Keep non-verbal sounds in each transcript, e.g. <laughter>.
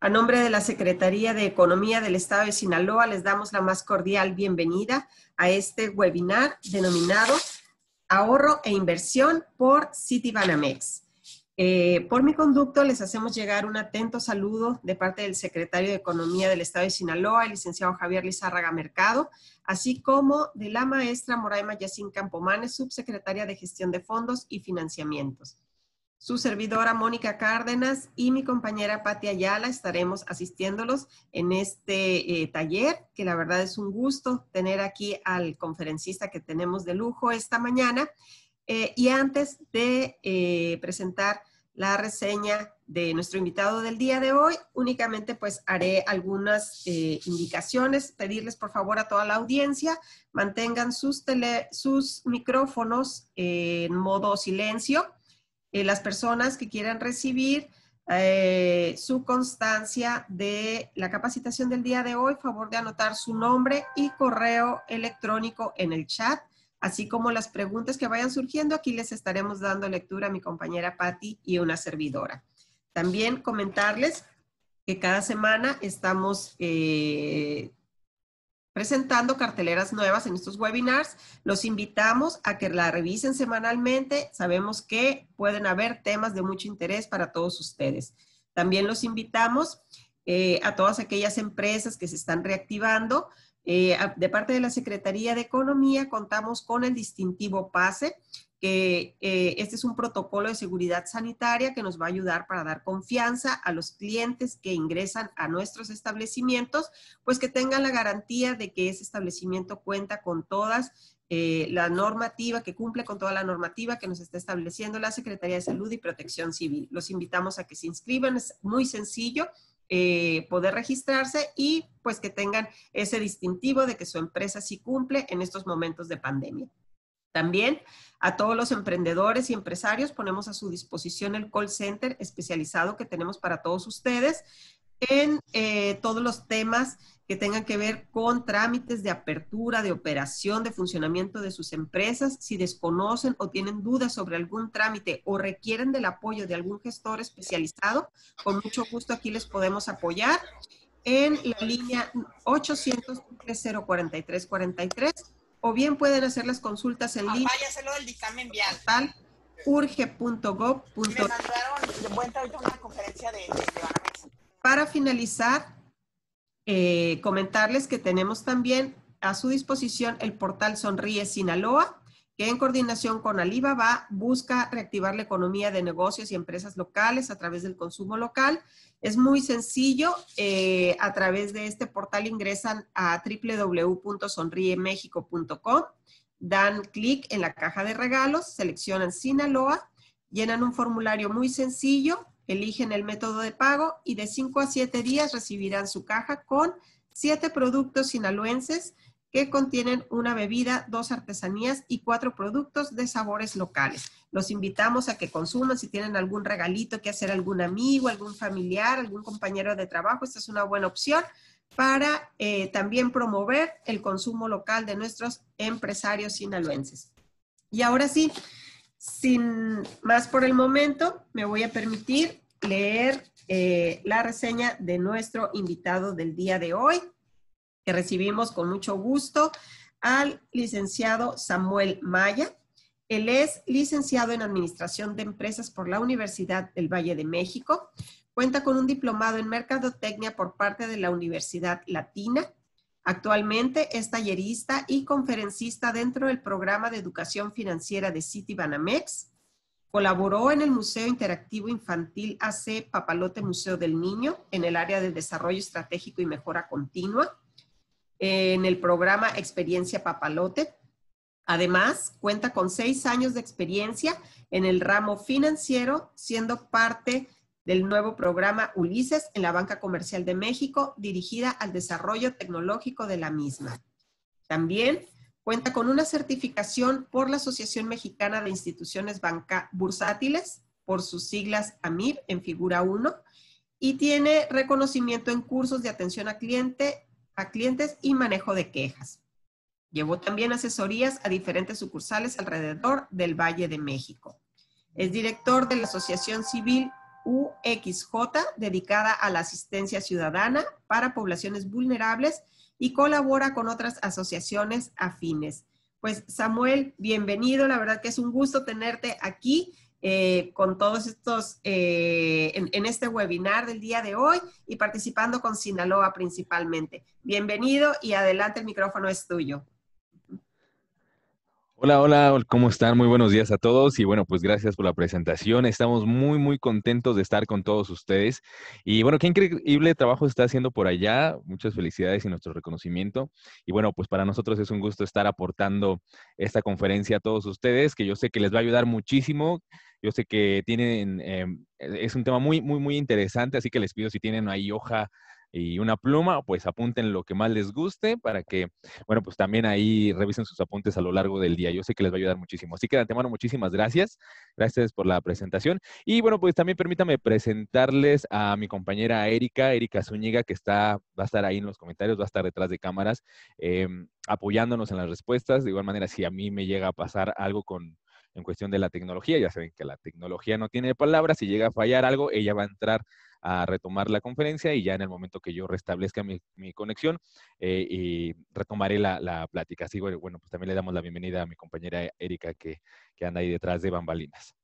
A nombre de la Secretaría de Economía del Estado de Sinaloa, les damos la más cordial bienvenida a este webinar denominado Ahorro e Inversión por Citibanamex. Eh, por mi conducto, les hacemos llegar un atento saludo de parte del secretario de Economía del Estado de Sinaloa, el licenciado Javier Lizárraga Mercado, así como de la maestra Moraima Yacín Campomanes, subsecretaria de Gestión de Fondos y Financiamientos. Su servidora Mónica Cárdenas y mi compañera Patia Ayala estaremos asistiéndolos en este eh, taller, que la verdad es un gusto tener aquí al conferencista que tenemos de lujo esta mañana. Eh, y antes de eh, presentar la reseña de nuestro invitado del día de hoy, únicamente pues haré algunas indicaciones, pedirles por favor a toda la audiencia, mantengan sus, tele, sus micrófonos en modo silencio eh, las personas que quieran recibir eh, su constancia de la capacitación del día de hoy, favor de anotar su nombre y correo electrónico en el chat, así como las preguntas que vayan surgiendo. Aquí les estaremos dando lectura a mi compañera Patti y una servidora. También comentarles que cada semana estamos eh, presentando carteleras nuevas en estos webinars. Los invitamos a que la revisen semanalmente. Sabemos que pueden haber temas de mucho interés para todos ustedes. También los invitamos eh, a todas aquellas empresas que se están reactivando. Eh, de parte de la Secretaría de Economía contamos con el distintivo PASE que eh, este es un protocolo de seguridad sanitaria que nos va a ayudar para dar confianza a los clientes que ingresan a nuestros establecimientos, pues que tengan la garantía de que ese establecimiento cuenta con todas eh, la normativa, que cumple con toda la normativa que nos está estableciendo la Secretaría de Salud y Protección Civil. Los invitamos a que se inscriban, es muy sencillo. Eh, poder registrarse y pues que tengan ese distintivo de que su empresa sí cumple en estos momentos de pandemia. También a todos los emprendedores y empresarios ponemos a su disposición el call center especializado que tenemos para todos ustedes en eh, todos los temas que tengan que ver con trámites de apertura, de operación, de funcionamiento de sus empresas. Si desconocen o tienen dudas sobre algún trámite o requieren del apoyo de algún gestor especializado, con mucho gusto aquí les podemos apoyar en la línea 800 43 43 o bien pueden hacer las consultas en ah, línea. Váyaselo del dictamen vial. Me mandaron de una conferencia de, Para finalizar, eh, comentarles que tenemos también a su disposición el portal Sonríe Sinaloa, que en coordinación con Alibaba busca reactivar la economía de negocios y empresas locales a través del consumo local. Es muy sencillo, eh, a través de este portal ingresan a www.sonriemexico.com, dan clic en la caja de regalos, seleccionan Sinaloa, llenan un formulario muy sencillo, eligen el método de pago y de 5 a 7 días recibirán su caja con 7 productos sinaloenses que contienen una bebida, dos artesanías y cuatro productos de sabores locales. Los invitamos a que consuman si tienen algún regalito que hacer algún amigo, algún familiar, algún compañero de trabajo. Esta es una buena opción para eh, también promover el consumo local de nuestros empresarios sinaloenses. Y ahora sí, sin más por el momento, me voy a permitir leer eh, la reseña de nuestro invitado del día de hoy que recibimos con mucho gusto al licenciado Samuel Maya. Él es licenciado en Administración de Empresas por la Universidad del Valle de México. Cuenta con un diplomado en Mercadotecnia por parte de la Universidad Latina. Actualmente es tallerista y conferencista dentro del programa de educación financiera de Citibanamex. Colaboró en el Museo Interactivo Infantil AC Papalote Museo del Niño en el área de desarrollo estratégico y mejora continua en el programa Experiencia Papalote. Además, cuenta con seis años de experiencia en el ramo financiero, siendo parte del nuevo programa Ulises en la Banca Comercial de México, dirigida al desarrollo tecnológico de la misma. También cuenta con una certificación por la Asociación Mexicana de Instituciones Bursátiles, por sus siglas AMIR, en figura 1, y tiene reconocimiento en cursos de atención a cliente clientes y manejo de quejas. Llevó también asesorías a diferentes sucursales alrededor del Valle de México. Es director de la Asociación Civil UXJ dedicada a la asistencia ciudadana para poblaciones vulnerables y colabora con otras asociaciones afines. Pues Samuel, bienvenido, la verdad que es un gusto tenerte aquí eh, con todos estos, eh, en, este webinar del día de hoy y participando con Sinaloa principalmente. Bienvenido y adelante, el micrófono es tuyo. Hola, hola, ¿cómo están? Muy buenos días a todos y bueno, pues gracias por la presentación. Estamos muy, muy contentos de estar con todos ustedes. Y bueno, qué increíble trabajo está haciendo por allá. Muchas felicidades y nuestro reconocimiento. Y bueno, pues para nosotros es un gusto estar aportando esta conferencia a todos ustedes, que yo sé que les va a ayudar muchísimo yo sé que tienen, em, e-, es un tema muy, muy, muy interesante, así que les pido si tienen ahí hoja y una pluma, pues apunten lo que más les guste para que, bueno, pues también ahí revisen sus apuntes a lo largo del día. Yo sé que les va a ayudar muchísimo. Así que de antemano, muchísimas gracias. Gracias por la presentación. Y bueno, pues también permítame presentarles a mi compañera Erika, Erika Zúñiga, que está, va a estar ahí en los comentarios, va a estar detrás de cámaras, em, apoyándonos en las respuestas. De igual manera, si a mí me llega a pasar algo con en cuestión de la tecnología. Ya saben que la tecnología no tiene palabras, si llega a fallar algo, ella va a entrar a retomar la conferencia y ya en el momento que yo restablezca mi, conexión eh, y retomaré la, plática. Así bueno, pues también le damos la bienvenida a mi compañera Erika que, anda ahí detrás de bambalinas.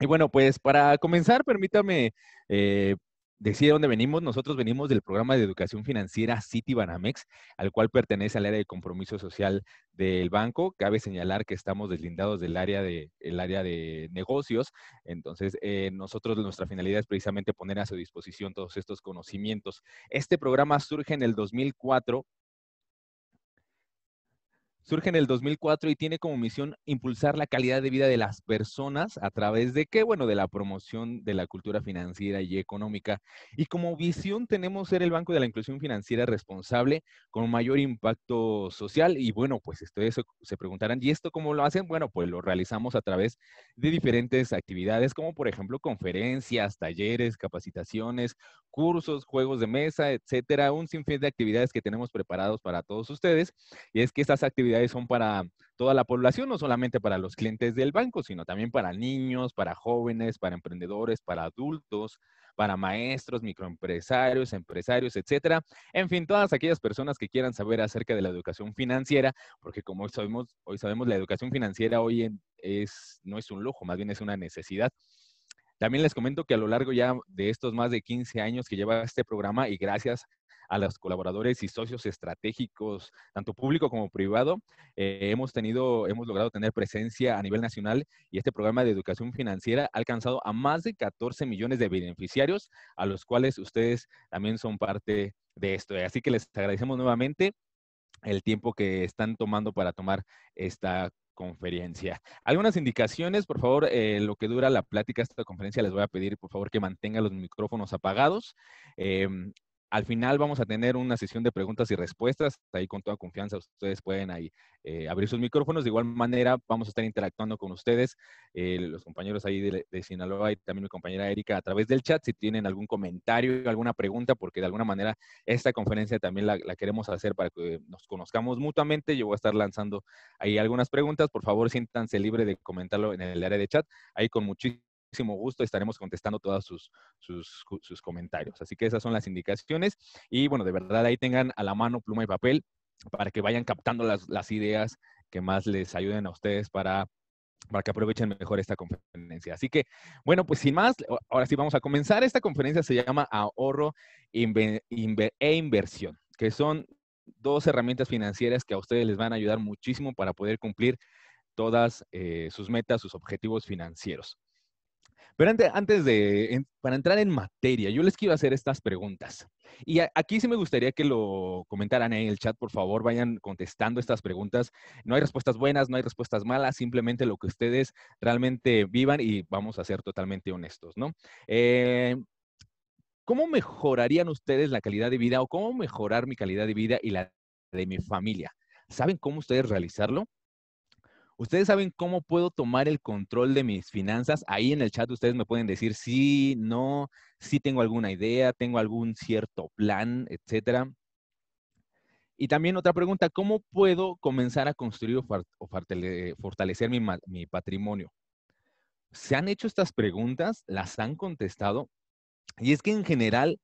Y bueno, pues para comenzar, permítame eh, Decir dónde venimos. Nosotros venimos del programa de educación financiera Banamex, al cual pertenece al área de compromiso social del banco. Cabe señalar que estamos deslindados del área de, área de negocios. Entonces, eh, nosotros nuestra finalidad es precisamente poner a su disposición todos estos conocimientos. Este programa surge en el 2004 surge en el 2004 y tiene como misión impulsar la calidad de vida de las personas a través de qué, bueno, de la promoción de la cultura financiera y económica. Y como visión tenemos ser el banco de la inclusión financiera responsable con mayor impacto social. Y bueno, pues ustedes se preguntarán, ¿y esto cómo lo hacen? Bueno, pues lo realizamos a través de diferentes actividades, como por ejemplo conferencias, talleres, capacitaciones, cursos, juegos de mesa, etcétera, un sinfín de actividades que tenemos preparados para todos ustedes. Y es que estas actividades son para toda la población, no solamente para los clientes del banco, sino también para niños, para jóvenes, para emprendedores, para adultos, para maestros, microempresarios, empresarios, etcétera. En fin, todas aquellas personas que quieran saber acerca de la educación financiera, porque como hoy sabemos, hoy sabemos la educación financiera hoy es, no es un lujo, más bien es una necesidad. También les comento que a lo largo ya de estos más de 15 años que lleva este programa y gracias a los colaboradores y socios estratégicos, tanto público como privado. Eh, hemos, tenido, hemos logrado tener presencia a nivel nacional y este programa de educación financiera ha alcanzado a más de 14 millones de beneficiarios, a los cuales ustedes también son parte de esto. Así que les agradecemos nuevamente el tiempo que están tomando para tomar esta conferencia. Algunas indicaciones, por favor, eh, lo que dura la plática, esta conferencia, les voy a pedir, por favor, que mantengan los micrófonos apagados. Em, al final vamos a tener una sesión de preguntas y respuestas. Ahí con toda confianza ustedes pueden ahí eh, abrir sus micrófonos. De igual manera vamos a estar interactuando con ustedes, eh, los compañeros ahí de, Sinaloa y también mi compañera Erika a través del chat. Si tienen algún comentario, alguna pregunta, porque de alguna manera esta conferencia también la, queremos hacer para que nos conozcamos mutuamente. Yo voy a estar lanzando ahí algunas preguntas. Por favor, siéntanse libre de comentarlo en el área de chat. Ahí con muchísimas gusto estaremos contestando todos sus, sus, comentarios. Así que esas son las indicaciones. Y bueno, de verdad ahí tengan a la mano pluma y papel para que vayan captando las, ideas que más les ayuden a ustedes para para que aprovechen mejor esta conferencia. Así que, bueno, pues sin más, ahora sí vamos a comenzar. Esta conferencia se llama Ahorro e Inversión, que son dos herramientas financieras que a ustedes les van a ayudar muchísimo para poder cumplir todas eh, sus metas, sus objetivos financieros. Pero antes, de, para entrar en materia, yo les quiero hacer estas preguntas. Y aquí sí me gustaría que lo comentaran en el chat, por favor, vayan contestando estas preguntas. No hay respuestas buenas, no hay respuestas malas, simplemente lo que ustedes realmente vivan y vamos a ser totalmente honestos, ¿no? Eh, ¿Cómo mejorarían ustedes la calidad de vida o cómo mejorar mi calidad de vida y la de mi familia? ¿Saben cómo ustedes realizarlo? Ustedes saben cómo puedo tomar el control de mis finanzas. Ahí en el chat ustedes me pueden decir sí, no, si tengo alguna idea, tengo algún cierto plan, etcétera. Y también otra pregunta, ¿cómo puedo comenzar a construir o fortalecer mi patrimonio? ¿Se han hecho estas preguntas? ¿Las han contestado? Y es que en general,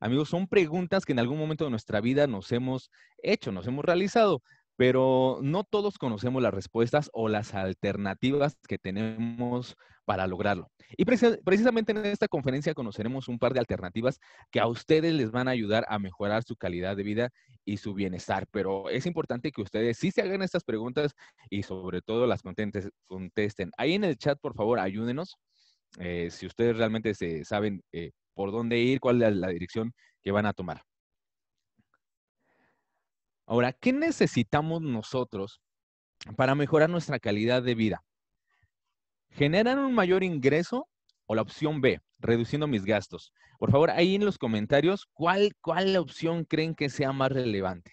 amigos, son preguntas que en algún momento de nuestra vida nos hemos hecho, nos hemos realizado pero no todos conocemos las respuestas o las alternativas que tenemos para lograrlo. Y precisamente en esta conferencia conoceremos un par de alternativas que a ustedes les van a ayudar a mejorar su calidad de vida y su bienestar. Pero es importante que ustedes sí se hagan estas preguntas y sobre todo las contesten. Ahí en el chat, por favor, ayúdenos. Eh, si ustedes realmente se saben eh, por dónde ir, cuál es la dirección que van a tomar. Ahora, ¿qué necesitamos nosotros para mejorar nuestra calidad de vida? ¿Generar un mayor ingreso o la opción B, reduciendo mis gastos? Por favor, ahí en los comentarios, ¿cuál, cuál opción creen que sea más relevante?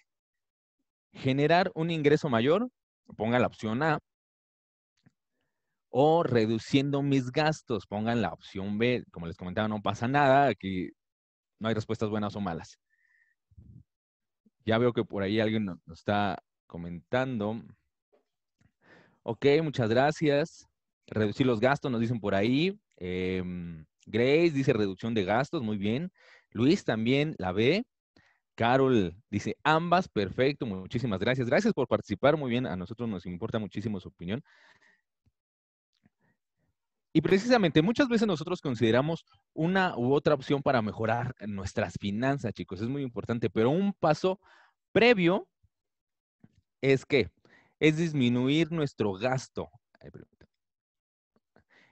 ¿Generar un ingreso mayor? Pongan la opción A. O reduciendo mis gastos, pongan la opción B. Como les comentaba, no pasa nada, aquí no hay respuestas buenas o malas. Ya veo que por ahí alguien nos está comentando. Ok, muchas gracias. Reducir los gastos, nos dicen por ahí. Em, Grace dice reducción de gastos, muy bien. Luis también la ve. Carol dice ambas, perfecto, muchísimas gracias. Gracias por participar, muy bien. A nosotros nos importa muchísimo su opinión. Y precisamente muchas veces nosotros consideramos una u otra opción para mejorar nuestras finanzas, chicos, es muy importante, pero un paso previo es que es disminuir nuestro gasto.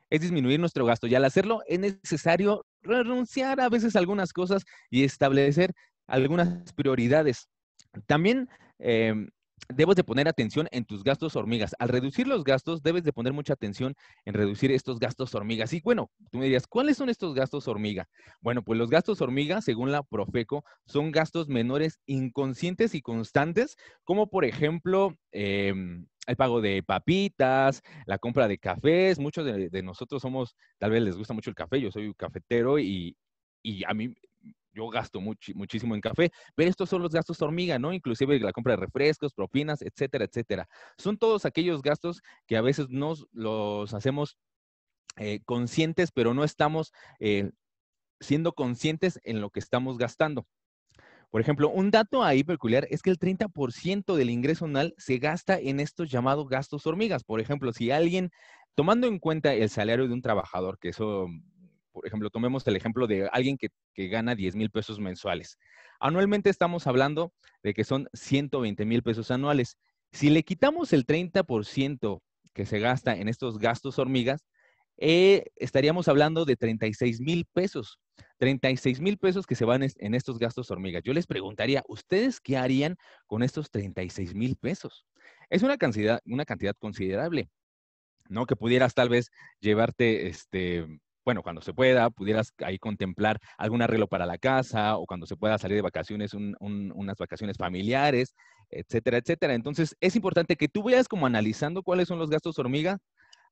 Es disminuir nuestro gasto y al hacerlo es necesario renunciar a veces a algunas cosas y establecer algunas prioridades. También em, debes de poner atención en tus gastos hormigas. Al reducir los gastos, debes de poner mucha atención en reducir estos gastos hormigas. Y bueno, tú me dirías, ¿cuáles son estos gastos hormiga? Bueno, pues los gastos hormiga, según la Profeco, son gastos menores inconscientes y constantes, como por ejemplo... Em, el pago de papitas, la compra de cafés, muchos de, nosotros somos, tal vez les gusta mucho el café, yo soy un cafetero y, y a mí yo gasto muchísimo en café, pero estos son los gastos hormiga, ¿no? Inclusive la compra de refrescos, propinas, etcétera, etcétera. Son todos aquellos gastos que a veces nos los hacemos eh, conscientes, pero no estamos eh, siendo conscientes en lo que estamos gastando. Por ejemplo, un dato ahí peculiar es que el 30% del ingreso anual se gasta en estos llamados gastos hormigas. Por ejemplo, si alguien, tomando en cuenta el salario de un trabajador, que eso por ejemplo, tomemos el ejemplo de alguien que, gana 10 mil pesos mensuales. Anualmente estamos hablando de que son 120 mil pesos anuales. Si le quitamos el 30% que se gasta en estos gastos hormigas, eh, estaríamos hablando de 36 mil pesos. 36 mil pesos que se van en estos gastos hormigas. Yo les preguntaría, ¿ustedes qué harían con estos 36 mil pesos? Es una cantidad, una cantidad considerable, ¿no? Que pudieras tal vez llevarte, este, bueno, cuando se pueda, pudieras ahí contemplar algún arreglo para la casa o cuando se pueda salir de vacaciones, unas vacaciones familiares, etcétera, etcétera. Entonces, es importante que tú vayas como analizando cuáles son los gastos hormiga,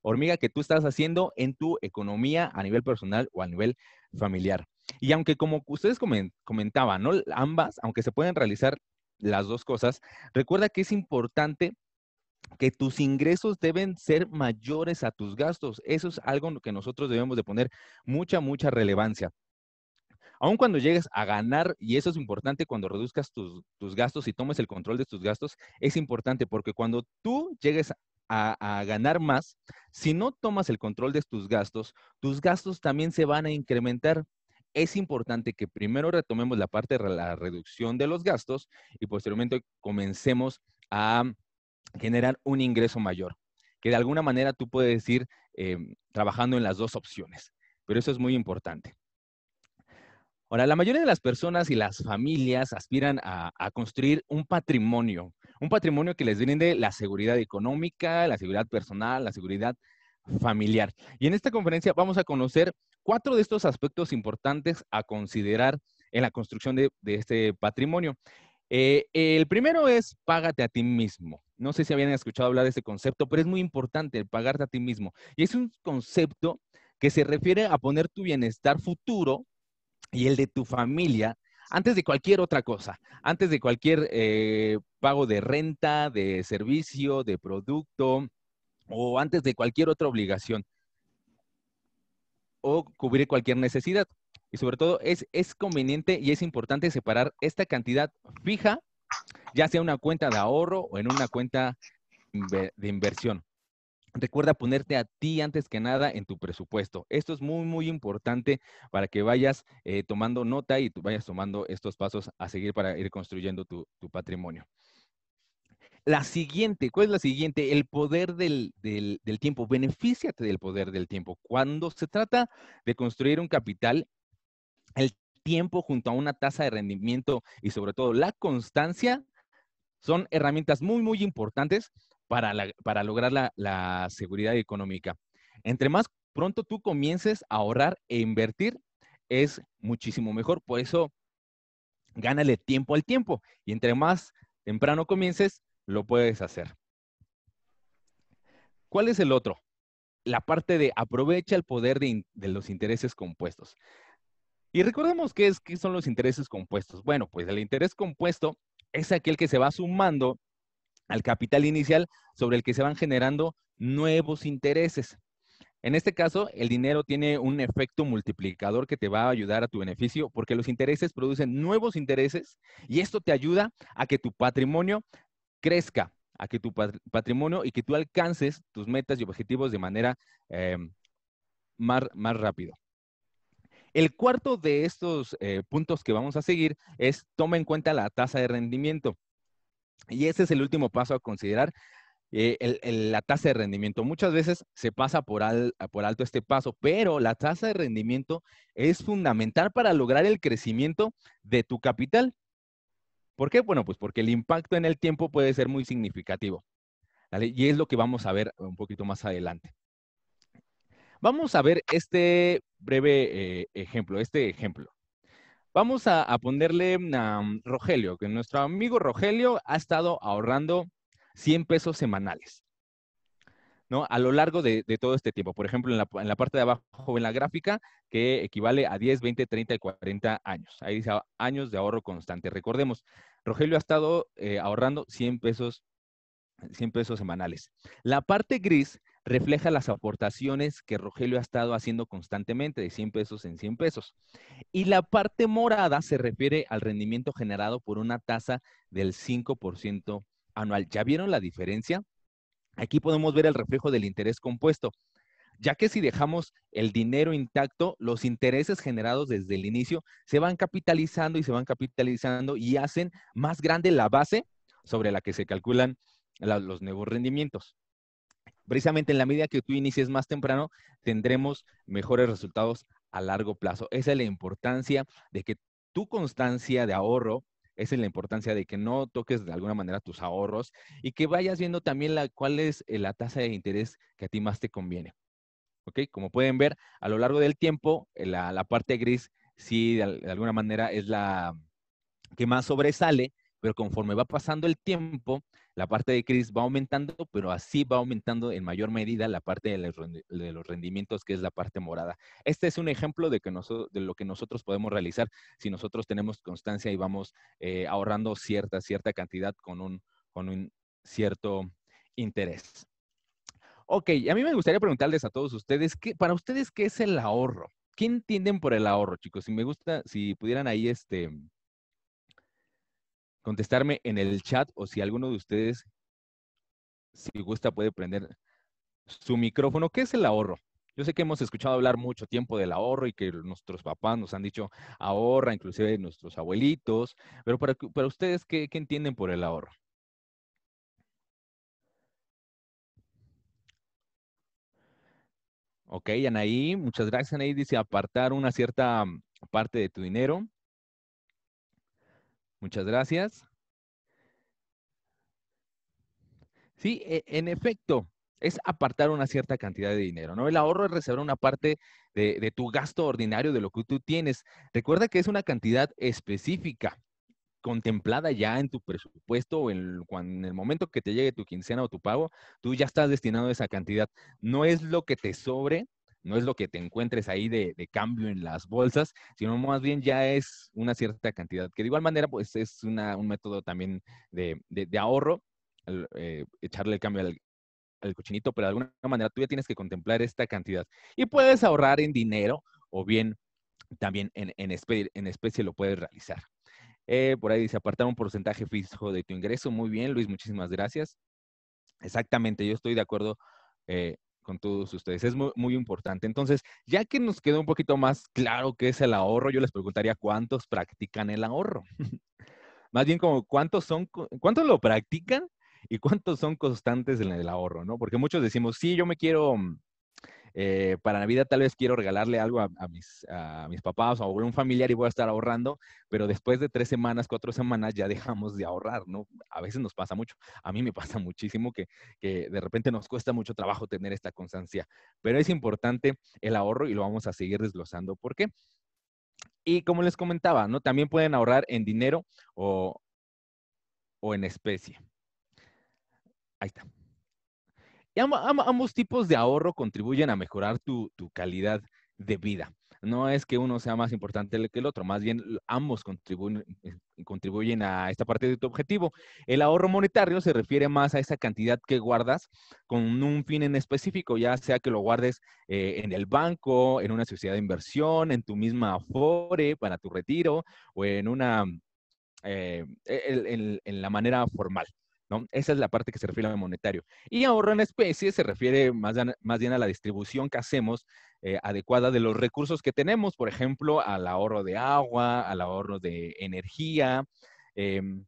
hormiga que tú estás haciendo en tu economía a nivel personal o a nivel familiar. Y aunque como ustedes comentaban, ambas, aunque se pueden realizar las dos cosas, recuerda que es importante que tus ingresos deben ser mayores a tus gastos. Eso es algo en lo que nosotros debemos de poner mucha, mucha relevancia. Aun cuando llegues a ganar, y eso es importante cuando reduzcas tus, gastos y tomes el control de tus gastos, es importante porque cuando tú llegues a ganar más, si no tomas el control de tus gastos, tus gastos también se van a incrementar es importante que primero retomemos la parte de la reducción de los gastos y posteriormente comencemos a generar un ingreso mayor, que de alguna manera tú puedes ir em, trabajando en las dos opciones, pero eso es muy importante. Ahora, la mayoría de las personas y las familias aspiran a, construir un patrimonio, un patrimonio que les brinde la seguridad económica, la seguridad personal, la seguridad familiar. Y en esta conferencia vamos a conocer cuatro de estos aspectos importantes a considerar en la construcción de, este patrimonio. Eh, el primero es págate a ti mismo. No sé si habían escuchado hablar de ese concepto, pero es muy importante el pagarte a ti mismo. Y es un concepto que se refiere a poner tu bienestar futuro y el de tu familia antes de cualquier otra cosa, antes de cualquier eh, pago de renta, de servicio, de producto o antes de cualquier otra obligación o cubrir cualquier necesidad. Y sobre todo es, es conveniente y es importante separar esta cantidad fija ya sea una cuenta de ahorro o en una cuenta de inversión. Recuerda ponerte a ti antes que nada en tu presupuesto. Esto es muy, muy importante para que vayas eh, tomando nota y tú vayas tomando estos pasos a seguir para ir construyendo tu, patrimonio. La siguiente, ¿cuál es la siguiente? El poder del, del tiempo. Benefíciate del poder del tiempo. Cuando se trata de construir un capital, el tiempo junto a una tasa de rendimiento y sobre todo la constancia son herramientas muy, muy importantes para, lograr la, seguridad económica. Entre más pronto tú comiences a ahorrar e invertir, es muchísimo mejor. Por eso, gánale tiempo al tiempo. Y entre más temprano comiences, lo puedes hacer. ¿Cuál es el otro? La parte de aprovecha el poder de, de, los intereses compuestos. Y recordemos qué, es, qué son los intereses compuestos. Bueno, pues el interés compuesto es aquel que se va sumando al capital inicial sobre el que se van generando nuevos intereses. En este caso, el dinero tiene un efecto multiplicador que te va a ayudar a tu beneficio porque los intereses producen nuevos intereses y esto te ayuda a que tu patrimonio crezca, a que tu patrimonio y que tú alcances tus metas y objetivos de manera em, más, más rápido. El cuarto de estos eh, puntos que vamos a seguir es toma en cuenta la tasa de rendimiento. Y ese es el último paso a considerar, eh, la tasa de rendimiento. Muchas veces se pasa por, alto este paso, pero la tasa de rendimiento es fundamental para lograr el crecimiento de tu capital. ¿Por qué? Bueno, pues porque el impacto en el tiempo puede ser muy significativo. Y es lo que vamos a ver un poquito más adelante. Vamos a ver este breve eh, ejemplo, este ejemplo. Vamos a, ponerle a Rogelio, que nuestro amigo Rogelio ha estado ahorrando 100 pesos semanales, ¿no? A lo largo de, todo este tiempo. Por ejemplo, en la, parte de abajo, en la gráfica, que equivale a 10, 20, 30 y 40 años. Ahí dice ah, años de ahorro constante. Recordemos, Rogelio ha estado eh, ahorrando 100 pesos 100 pesos semanales. La parte gris refleja las aportaciones que Rogelio ha estado haciendo constantemente, de 100 pesos en 100 pesos. Y la parte morada se refiere al rendimiento generado por una tasa del 5% anual. ¿Ya vieron la diferencia? Aquí podemos ver el reflejo del interés compuesto, ya que si dejamos el dinero intacto, los intereses generados desde el inicio se van capitalizando y se van capitalizando y hacen más grande la base sobre la que se calculan los nuevos rendimientos precisamente en la medida que tú inicies más temprano, tendremos mejores resultados a largo plazo. Esa es la importancia de que tu constancia de ahorro, esa es la importancia de que no toques de alguna manera tus ahorros y que vayas viendo también la, cuál es eh, la tasa de interés que a ti más te conviene. ¿Ok? Como pueden ver, a lo largo del tiempo, eh, la, parte gris sí de alguna manera es la que más sobresale pero conforme va pasando el tiempo, la parte de crisis va aumentando, pero así va aumentando en mayor medida la parte de los rendimientos, que es la parte morada. Este es un ejemplo de, que de lo que nosotros podemos realizar si nosotros tenemos constancia y vamos eh, ahorrando cierta, cierta cantidad con un, con un cierto interés. Ok, a mí me gustaría preguntarles a todos ustedes, para ustedes, ¿qué es el ahorro? ¿Qué entienden por el ahorro, chicos? Si me gusta, si pudieran ahí este, contestarme en el chat o si alguno de ustedes, si gusta, puede prender su micrófono. ¿Qué es el ahorro? Yo sé que hemos escuchado hablar mucho tiempo del ahorro y que nuestros papás nos han dicho ahorra, inclusive nuestros abuelitos, pero para, para ustedes, ¿qué, ¿qué, entienden por el ahorro? Ok, Anaí, muchas gracias. Anaí dice apartar una cierta mm, parte de tu dinero Muchas gracias. Sí, e, en efecto, es apartar una cierta cantidad de dinero, ¿no? El ahorro es reservar una parte de, tu gasto ordinario, de lo que tú tienes. Recuerda que es una cantidad específica, contemplada ya en tu presupuesto o en, en el momento que te llegue tu quincena o tu pago, tú ya estás destinado a esa cantidad. No es lo que te sobre, no es lo que te encuentres ahí de, cambio en las bolsas, sino más bien ya es una cierta cantidad, que de igual manera pues es un método también de, ahorro, eh, echarle el cambio al, cochinito, pero de alguna manera tú ya tienes que contemplar esta cantidad. Y puedes ahorrar en dinero o bien también en, especie, lo puedes realizar. Eh, por ahí dice apartar un porcentaje fijo de tu ingreso. Muy bien, Luis, muchísimas gracias. Exactamente, yo estoy de acuerdo eh, con todos ustedes. Es muy, importante. Entonces, ya que nos quedó un poquito más claro qué es el ahorro, yo les preguntaría cuántos practican el ahorro. <laughs> más bien como cuántos son, cuántos lo practican y cuántos son constantes en el ahorro, ¿no? Porque muchos decimos, sí, yo me quiero mm, eh, para Navidad tal vez quiero regalarle algo a, mis, a mis papás o a un familiar y voy a estar ahorrando, pero después de tres semanas, cuatro semanas ya dejamos de ahorrar, ¿no? A veces nos pasa mucho, a mí me pasa <laughs> muchísimo que, de repente nos cuesta mucho trabajo tener esta constancia, pero es importante el ahorro y lo vamos a seguir desglosando. ¿Por qué? Y como les comentaba, ¿no? También pueden ahorrar en dinero o, o en especie. Ahí está. Y ambos tipos de ahorro contribuyen a mejorar tu, calidad de vida. No es que uno sea más importante que el otro, más bien ambos contribuyen, eh, contribuyen a esta parte de tu objetivo. El ahorro monetario se refiere más a esa cantidad que guardas con un fin en específico, ya sea que lo guardes eh, en el banco, en una sociedad de inversión, en tu misma Afore para tu retiro o en una eh, e, en la manera formal. ¿no? Esa es la parte que se refiere a monetario. Y ahorro en especie se refiere más, bien a la distribución que hacemos eh, adecuada de los recursos que tenemos, por ejemplo, al ahorro de agua, al ahorro de energía, em,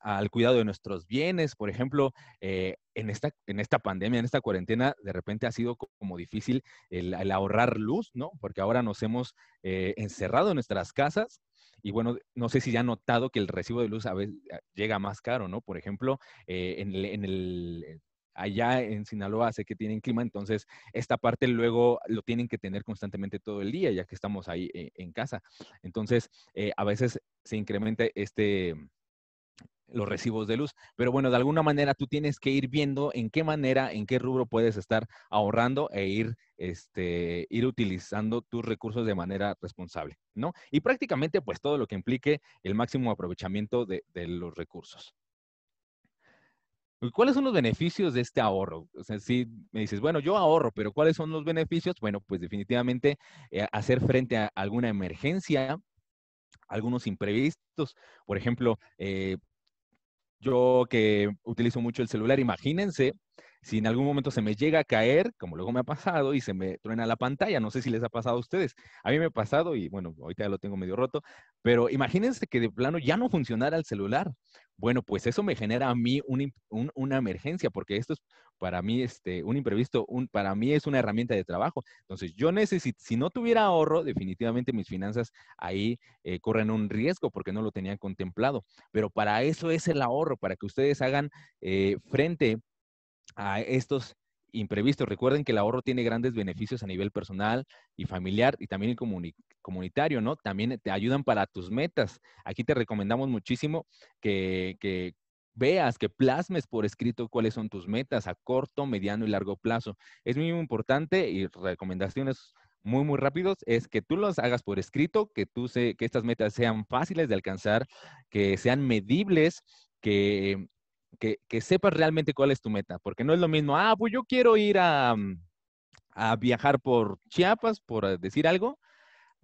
al cuidado de nuestros bienes, por ejemplo, eh, en, esta, pandemia, en esta cuarentena, de repente ha sido como difícil el, ahorrar luz, ¿no? Porque ahora nos hemos eh, encerrado en nuestras casas y bueno, no sé si ya han notado que el recibo de luz a veces eh, llega más caro, ¿no? Por ejemplo, eh, en, el, eh, allá en Sinaloa sé que tienen clima, entonces esta parte luego lo tienen que tener constantemente todo el día, ya que estamos ahí en casa. Entonces, a veces se incrementa este, los recibos de luz. Pero bueno, de alguna manera tú tienes que ir viendo en qué manera, en qué rubro puedes estar ahorrando e ir, este, ir utilizando tus recursos de manera responsable, ¿no? Y prácticamente pues todo lo que implique el máximo aprovechamiento de, los recursos. ¿Cuáles son los beneficios de este ahorro? O sea, si me dices, bueno, yo ahorro, pero ¿cuáles son los beneficios? Bueno, pues definitivamente eh, hacer frente a alguna emergencia, algunos imprevistos. Por ejemplo, eh, yo que utilizo mucho el celular, imagínense si en algún momento se me llega a caer, como luego me ha pasado, y se me truena la pantalla, no sé si les ha pasado a ustedes. A mí me ha pasado y bueno, ahorita ya lo tengo medio roto, pero imagínense que de plano ya no funcionara el celular. Bueno, pues eso me genera a mí una emergencia, porque esto es para mí este, un imprevisto, un, para mí es una herramienta de trabajo. Entonces, yo necesito, si no tuviera ahorro, definitivamente mis finanzas ahí eh, corren un riesgo porque no lo tenían contemplado. Pero para eso es el ahorro, para que ustedes hagan eh, frente a estos imprevistos. Recuerden que el ahorro tiene grandes beneficios a nivel personal y familiar y también comunitario, ¿no? También te ayudan para tus metas. Aquí te recomendamos muchísimo que, veas, que plasmes por escrito cuáles son tus metas a corto, mediano y largo plazo. Es muy importante y recomendaciones muy, muy rápidos es que tú los hagas por escrito, que, tú se, que estas metas sean fáciles de alcanzar, que sean medibles, que que, sepas realmente cuál es tu meta, porque no es lo mismo, ah, pues yo quiero ir a, mm, a viajar por Chiapas, por eh, decir algo,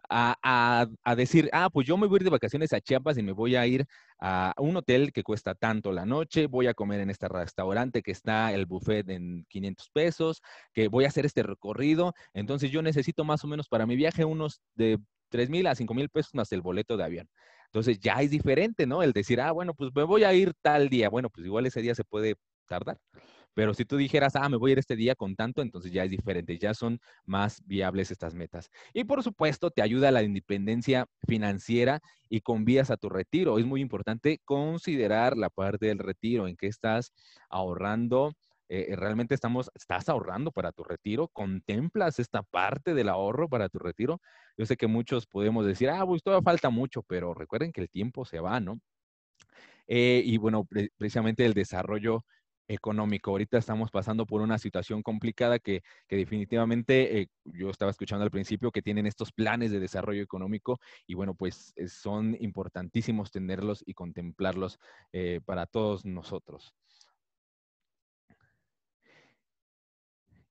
a, a, a, decir, ah, pues yo me voy a ir de vacaciones a Chiapas y me voy a ir a un hotel que cuesta tanto la noche, voy a comer en este restaurante que está el buffet en 500 pesos, que voy a hacer este recorrido. Entonces yo necesito más o menos para mi viaje unos de 3 mil a 5 mil pesos más el boleto de avión. Entonces ya es diferente, ¿no? El decir, ah, bueno, pues me voy a ir tal día. Bueno, pues igual ese día se puede tardar. Pero si tú dijeras, ah, me voy a ir este día con tanto, entonces ya es diferente, ya son más viables estas metas. Y por supuesto, te ayuda a la independencia financiera y convías a tu retiro. Es muy importante considerar la parte del retiro, en qué estás ahorrando, eh, eh, realmente estamos, estás ahorrando para tu retiro, contemplas esta parte del ahorro para tu retiro. Yo sé que muchos podemos decir, ah, pues todavía falta mucho, pero recuerden que el tiempo se va, ¿no? Eh, y bueno, precisamente el desarrollo económico. Ahorita estamos pasando por una situación complicada que, definitivamente yo estaba escuchando al principio que tienen estos planes de desarrollo económico y bueno, pues son importantísimos tenerlos y contemplarlos para todos nosotros.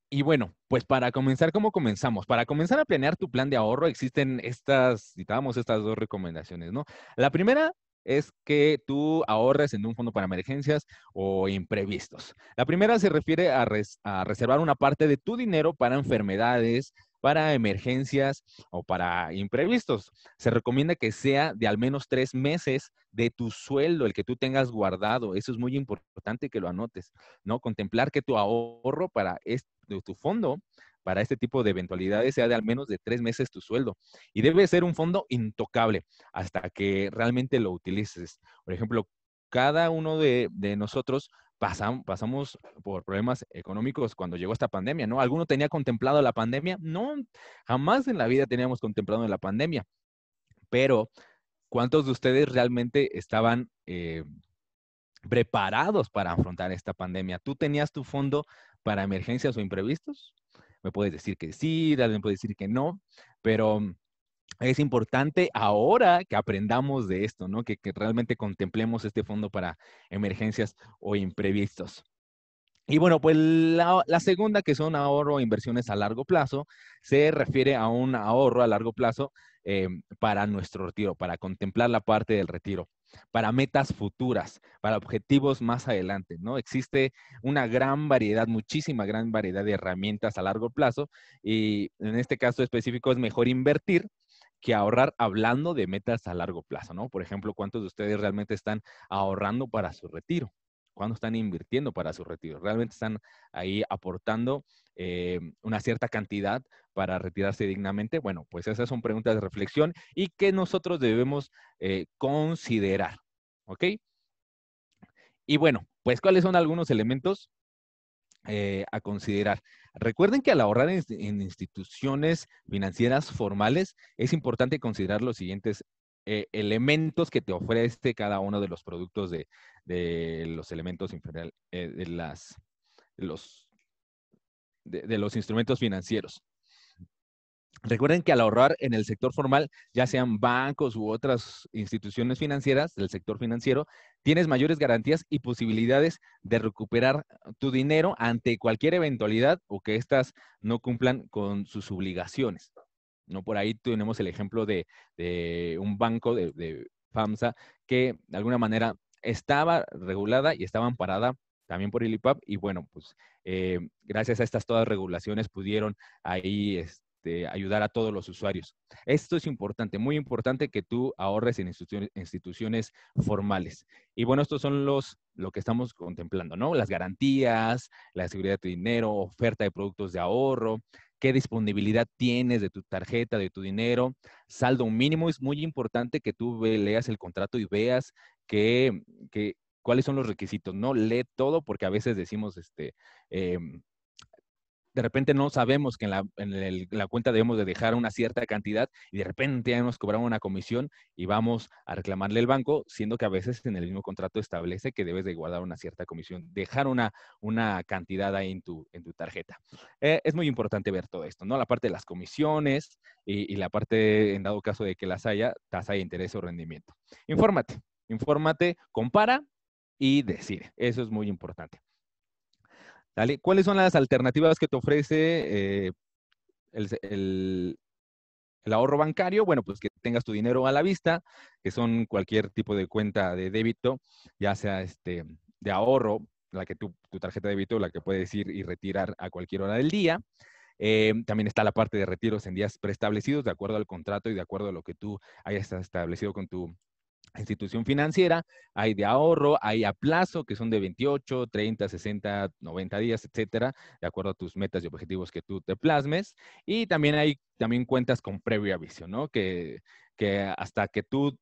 Y bueno, pues para comenzar, ¿cómo comenzamos? Para comenzar a planear tu plan de ahorro existen estas, citábamos estas dos recomendaciones, ¿no? La primera es que tú ahorres en un fondo para emergencias o imprevistos. La primera se refiere a reservar una parte de tu dinero para enfermedades, para emergencias o para imprevistos. Se recomienda que sea de al menos tres meses de tu sueldo, el que tú tengas guardado. Eso es muy importante que lo anotes, ¿no? Contemplar que tu ahorro para este, tu fondo para este tipo de eventualidades sea de al menos de tres meses tu sueldo. Y debe ser un fondo intocable hasta que realmente lo utilices. Por ejemplo, cada uno de nosotros pasamos por problemas económicos cuando llegó esta pandemia, ¿no? ¿Alguno tenía contemplado la pandemia? No, jamás en la vida teníamos contemplado la pandemia. Pero, ¿cuántos de ustedes realmente estaban... Eh, preparados para afrontar esta pandemia. ¿Tú tenías tu fondo para emergencias o imprevistos? Me puedes decir que sí, alguien puede decir que no, pero es importante ahora que aprendamos de esto, ¿no? Que, realmente contemplemos este fondo para emergencias o imprevistos. Y bueno, pues la, segunda, que son ahorro e inversiones a largo plazo, se refiere a un ahorro a largo plazo eh, para nuestro retiro, para contemplar la parte del retiro, para metas futuras, para objetivos más adelante, ¿no? Existe una gran variedad, muchísima gran variedad de herramientas a largo plazo y en este caso específico es mejor invertir que ahorrar hablando de metas a largo plazo, ¿no? Por ejemplo, ¿cuántos de ustedes realmente están ahorrando para su retiro? ¿Cuándo están invirtiendo para su retiro? ¿Realmente están ahí aportando eh, una cierta cantidad para retirarse dignamente? Bueno, pues esas son preguntas de reflexión y que nosotros debemos eh, considerar, ¿ok? Y bueno, pues ¿cuáles son algunos elementos eh, a considerar? Recuerden que al ahorrar en, instituciones financieras formales es importante considerar los siguientes eh, elementos que te ofrece cada uno de los productos de, los elementos eh, de los instrumentos financieros. Recuerden que al ahorrar en el sector formal, ya sean bancos u otras instituciones financieras del sector financiero, tienes mayores garantías y posibilidades de recuperar tu dinero ante cualquier eventualidad o que éstas no cumplan con sus obligaciones. ¿no? Por ahí tenemos el ejemplo de, un banco de, FAMSA que de alguna manera estaba regulada y estaba amparada también por el IPAP y bueno, pues eh, gracias a estas todas regulaciones pudieron ahí este, ayudar a todos los usuarios. Esto es importante, muy importante que tú ahorres en instituciones, formales. Y bueno, estos son los lo que estamos contemplando, ¿no? Las garantías, la seguridad de tu dinero, oferta de productos de ahorro, qué disponibilidad tienes de tu tarjeta, de tu dinero, saldo mínimo. Es muy importante que tú leas el contrato y veas que, cuáles son los requisitos, ¿no? Lee todo porque a veces decimos, este, em, de repente no sabemos que en la, cuenta debemos de dejar una cierta cantidad y de repente ya hemos cobrado una comisión y vamos a reclamarle al banco, siendo que a veces en el mismo contrato establece que debes de guardar una cierta comisión, dejar una, cantidad ahí en tu, en tu tarjeta. Eh, es muy importante ver todo esto, ¿no? La parte de las comisiones y, y la parte, en dado caso de que las haya, tasa de interés o rendimiento. Infórmate, infórmate, compara y decide. Eso es muy importante. ¿Cuáles son las alternativas que te ofrece eh, el, ahorro bancario? Bueno, pues que tengas tu dinero a la vista, que son cualquier tipo de cuenta de débito, ya sea este, de ahorro, la que tu, tarjeta de débito, la que puedes ir y retirar a cualquier hora del día. Eh, también está la parte de retiros en días preestablecidos, de acuerdo al contrato y de acuerdo a lo que tú hayas establecido con tu institución financiera, hay de ahorro, hay a plazo, que son de 28, 30, 60, 90 días, etcétera, de acuerdo a tus metas y objetivos que tú te plasmes. Y también hay también cuentas con previa visión ¿no? Que, hasta que tú,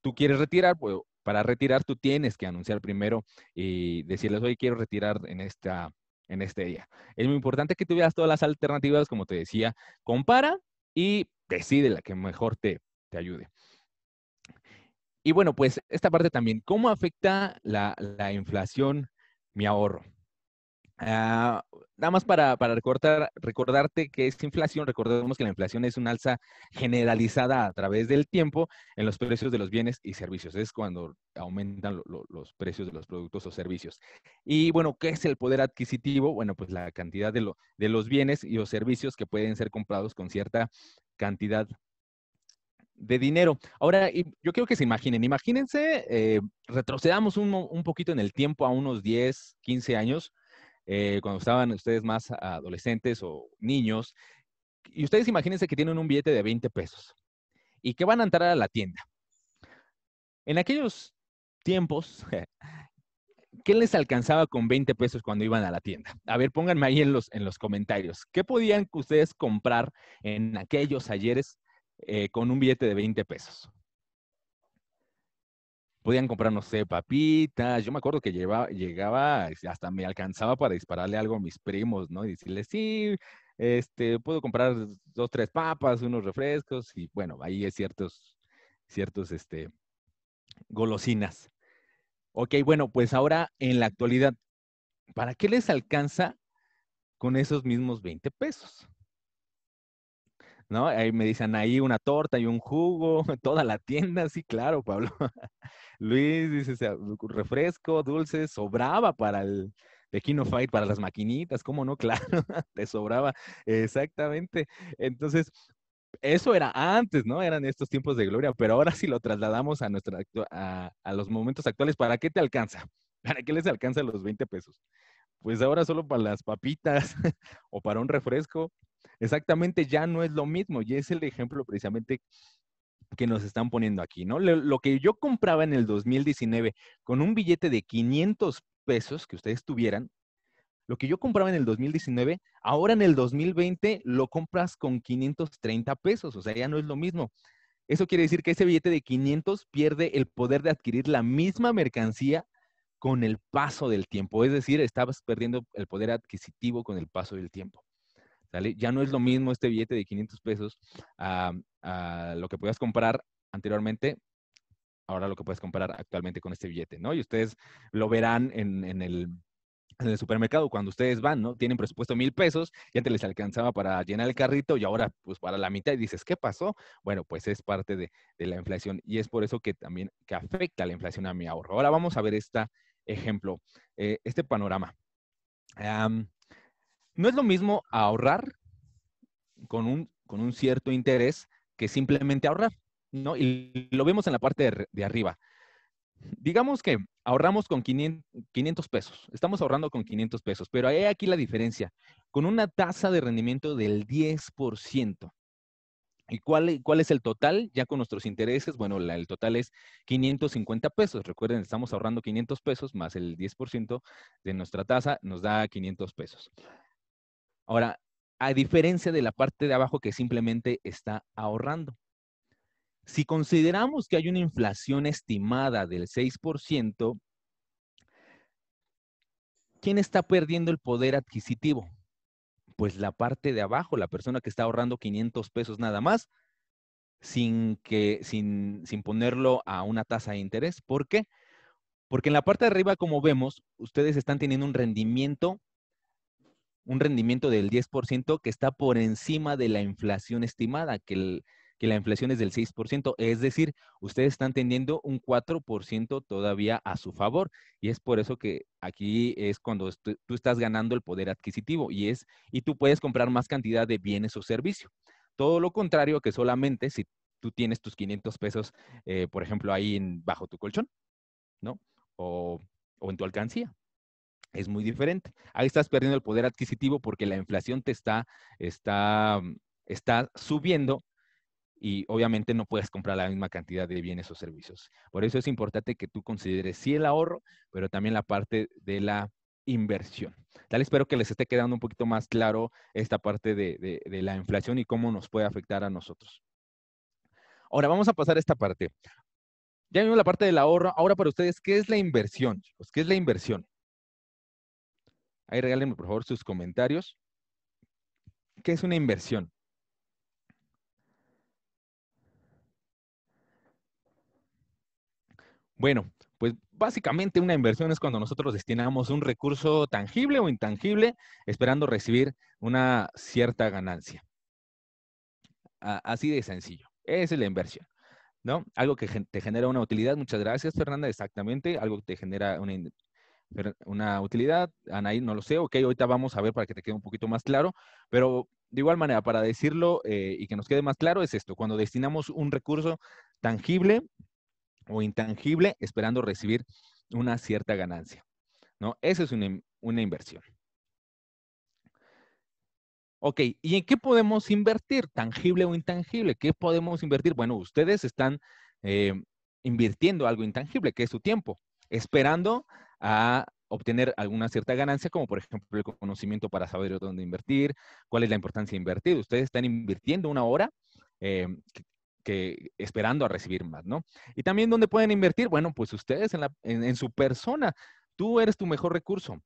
tú quieres retirar, pues, para retirar tú tienes que anunciar primero y decirles, hoy quiero retirar en esta en este día. Es muy importante que tú veas todas las alternativas, como te decía, compara y decide la que mejor te, te ayude. Y bueno, pues esta parte también, ¿cómo afecta la, inflación mi ahorro? Ah, nada más para, recordarte que es inflación, recordemos que la inflación es una alza generalizada a través del tiempo en los precios de los bienes y servicios. Es cuando aumentan los precios de los productos o servicios. Y bueno, ¿qué es el poder adquisitivo? Bueno, pues la cantidad de, de los bienes y los servicios que pueden ser comprados con cierta cantidad de dinero. Ahora, yo quiero que se imaginen, imagínense, eh, retrocedamos un, poquito en el tiempo a unos 10, 15 años, eh, cuando estaban ustedes más adolescentes o niños, y ustedes imagínense que tienen un billete de 20 pesos y que van a entrar a la tienda. En aquellos tiempos, <laughs> ¿qué les alcanzaba con 20 pesos cuando iban a la tienda? A ver, pónganme ahí en los, en los comentarios. ¿Qué podían ustedes comprar en aquellos ayeres eh, con un billete de 20 pesos. Podían comprar, no sé, papitas. Yo me acuerdo que llegaba, este, hasta me alcanzaba para dispararle algo a mis primos, ¿no? Y decirles, sí, este, puedo comprar dos, tres papas, unos refrescos, y bueno, ahí es ciertos, ciertos, este, golosinas. Ok, bueno, pues ahora en la actualidad, ¿para qué les alcanza con esos mismos 20 pesos? ¿no? Ahí me dicen ahí una torta y un jugo, <laughs> toda la tienda, sí, claro, Pablo. <laughs> Luis dice, refresco, dulce, sobraba para el Kino Fight, para las maquinitas, ¿cómo no? <laughs> Claro, te sobraba, exactamente. Entonces, eso era antes, ¿no? Eran estos tiempos de gloria, pero ahora si sí lo trasladamos a, nuestra, a, a los momentos actuales, ¿para qué te alcanza? ¿Para qué les alcanza los 20 pesos? Pues ahora solo para las papitas o para un refresco exactamente ya no es lo mismo y es el ejemplo precisamente que nos están poniendo aquí, ¿no? Lo, que yo compraba en el 2019 con un billete de 500 pesos que ustedes tuvieran, lo que yo compraba en el 2019, ahora en el 2020 lo compras con 530 pesos, o sea, ya no es lo mismo. Eso quiere decir que ese billete de 500 pierde el poder de adquirir la misma mercancía con el paso del tiempo, es decir, estabas perdiendo el poder adquisitivo con el paso del tiempo. Ya no es lo mismo este billete de 500 pesos a, lo que podías comprar anteriormente ahora lo que puedes comprar actualmente con este billete, ¿no? Y ustedes lo verán en, el, supermercado cuando ustedes van, ¿no? Tienen presupuesto mil pesos y antes les alcanzaba para llenar el carrito y ahora pues para la mitad y dices, ¿qué pasó? Bueno, pues es parte de, la inflación y es por eso que también que afecta la inflación a mi ahorro. Ahora vamos a ver este ejemplo, eh, este panorama. No es lo mismo ahorrar con un, con un cierto interés que simplemente ahorrar, ¿no? Y lo vemos en la parte de, arriba. Digamos que ahorramos con 500 pesos, estamos ahorrando con 500 pesos, pero hay aquí la diferencia, con una tasa de rendimiento del 10%. ¿Y cuál, cuál es el total? Ya con nuestros intereses, bueno, el total es 550 pesos. Recuerden, estamos ahorrando 500 pesos más el 10% de nuestra tasa, nos da 500 pesos. Ahora, a diferencia de la parte de abajo que simplemente está ahorrando. Si consideramos que hay una inflación estimada del 6%, ¿quién está perdiendo el poder adquisitivo? Pues la parte de abajo, la persona que está ahorrando 500 pesos nada más, sin, que, sin, ponerlo a una tasa de interés. ¿Por qué? Porque en la parte de arriba, como vemos, ustedes están teniendo un rendimiento un rendimiento del 10% que está por encima de la inflación estimada, que, que la inflación es del 6%. Es decir, ustedes están teniendo un 4% todavía a su favor. Y es por eso que aquí es cuando tú estás ganando el poder adquisitivo y, es, y tú puedes comprar más cantidad de bienes o servicios. Todo lo contrario que solamente si tú tienes tus 500 pesos, eh, por ejemplo, ahí en, bajo tu colchón, ¿no? o en tu alcancía es muy diferente. Ahí estás perdiendo el poder adquisitivo porque la inflación te está, está, mm, está subiendo y obviamente no puedes comprar la misma cantidad de bienes o servicios. Por eso es importante que tú consideres sí el ahorro, pero también la parte de la inversión. Tal espero que les esté quedando un poquito más claro esta parte de, la inflación y cómo nos puede afectar a nosotros. Ahora vamos a pasar a esta parte. Ya vimos la parte del ahorro. Ahora para ustedes, ¿qué es la inversión? Pues, ¿Qué es la inversión? Ahí regálenme, por favor, sus comentarios. ¿Qué es una inversión? Bueno, pues básicamente una inversión es cuando nosotros destinamos un recurso tangible o intangible esperando recibir una cierta ganancia. Así de sencillo. Esa es la inversión. ¿No? Algo que te genera una utilidad, muchas gracias Fernanda, exactamente, algo que te genera una una utilidad. Anaí, no lo sé. Ok, ahorita vamos a ver para que te quede un poquito más claro. Pero de igual manera, para decirlo eh, y que nos quede más claro, es esto. Cuando destinamos un recurso tangible o intangible esperando recibir una cierta ganancia. ¿no? Esa es una, inversión. Ok, ¿y en qué podemos invertir? ¿Tangible o intangible? ¿Qué podemos invertir? Bueno, ustedes están eh, invirtiendo algo intangible, que es su tiempo, esperando a obtener alguna cierta ganancia, como por ejemplo el conocimiento para saber dónde invertir, cuál es la importancia de invertir. Ustedes están invirtiendo una hora eh, que, esperando a recibir más, ¿no? Y también dónde pueden invertir, bueno, pues ustedes en, su persona, tú eres tu mejor recurso.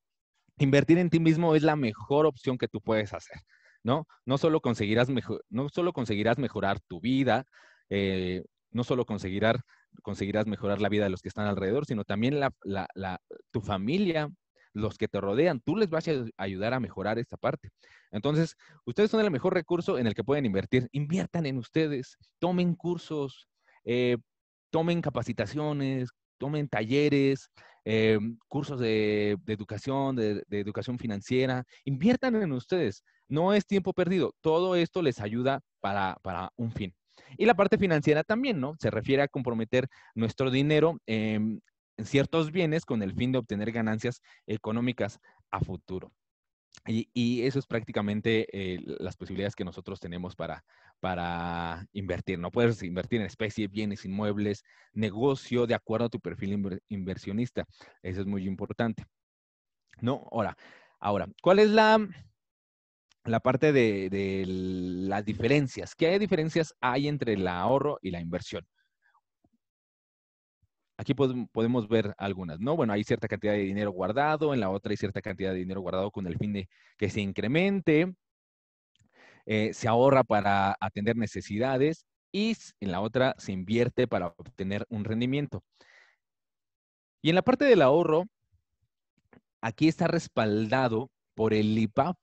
Invertir en ti mismo es la mejor opción que tú puedes hacer, ¿no? No solo conseguirás, mejor, no solo conseguirás mejorar tu vida, eh, no solo conseguirás conseguirás mejorar la vida de los que están alrededor, sino también la, tu familia, los que te rodean, tú les vas a ayudar a mejorar esta parte. Entonces, ustedes son el mejor recurso en el que pueden invertir. Inviertan en ustedes, tomen cursos, eh, tomen capacitaciones, tomen talleres, eh, cursos de, educación, de, educación financiera, inviertan en ustedes. No es tiempo perdido. Todo esto les ayuda para un fin. Y la parte financiera también, ¿no? Se refiere a comprometer nuestro dinero em, en ciertos bienes con el fin de obtener ganancias económicas a futuro. Y, eso es prácticamente eh, las posibilidades que nosotros tenemos para, para invertir, ¿no? Puedes invertir en especie, bienes, inmuebles, negocio, de acuerdo a tu perfil inversionista. Eso es muy importante. ¿No? Ahora, ahora, ¿cuál es la, la parte de, las diferencias. ¿Qué diferencias hay entre el ahorro y la inversión? Aquí podemos ver algunas, ¿no? Bueno, hay cierta cantidad de dinero guardado, en la otra hay cierta cantidad de dinero guardado con el fin de que se incremente, eh, se ahorra para atender necesidades y en la otra se invierte para obtener un rendimiento. Y en la parte del ahorro, aquí está respaldado por el IPAP,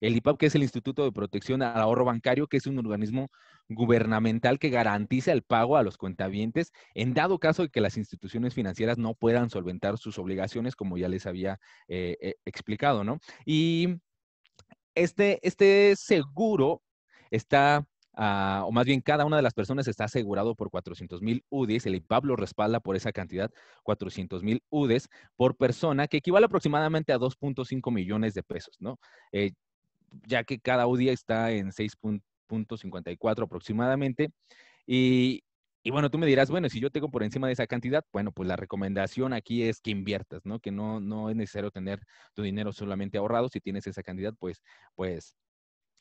el IPAP, que es el Instituto de Protección al Ahorro Bancario, que es un organismo gubernamental que garantiza el pago a los cuentavientes en dado caso de que las instituciones financieras no puedan solventar sus obligaciones, como ya les había eh, eh, explicado, ¿no? Y este, este seguro está ah, o más bien cada una de las personas está asegurado por 400 mil UDIs, el IPAP lo respalda por esa cantidad, 400 mil UDIs por persona, que equivale aproximadamente a 2.5 millones de pesos, ¿no? Eh, ya que cada día está en 6.54 aproximadamente. Y, bueno, tú me dirás, bueno, si yo tengo por encima de esa cantidad, bueno, pues la recomendación aquí es que inviertas, ¿no? Que no, no es necesario tener tu dinero solamente ahorrado. Si tienes esa cantidad, pues, pues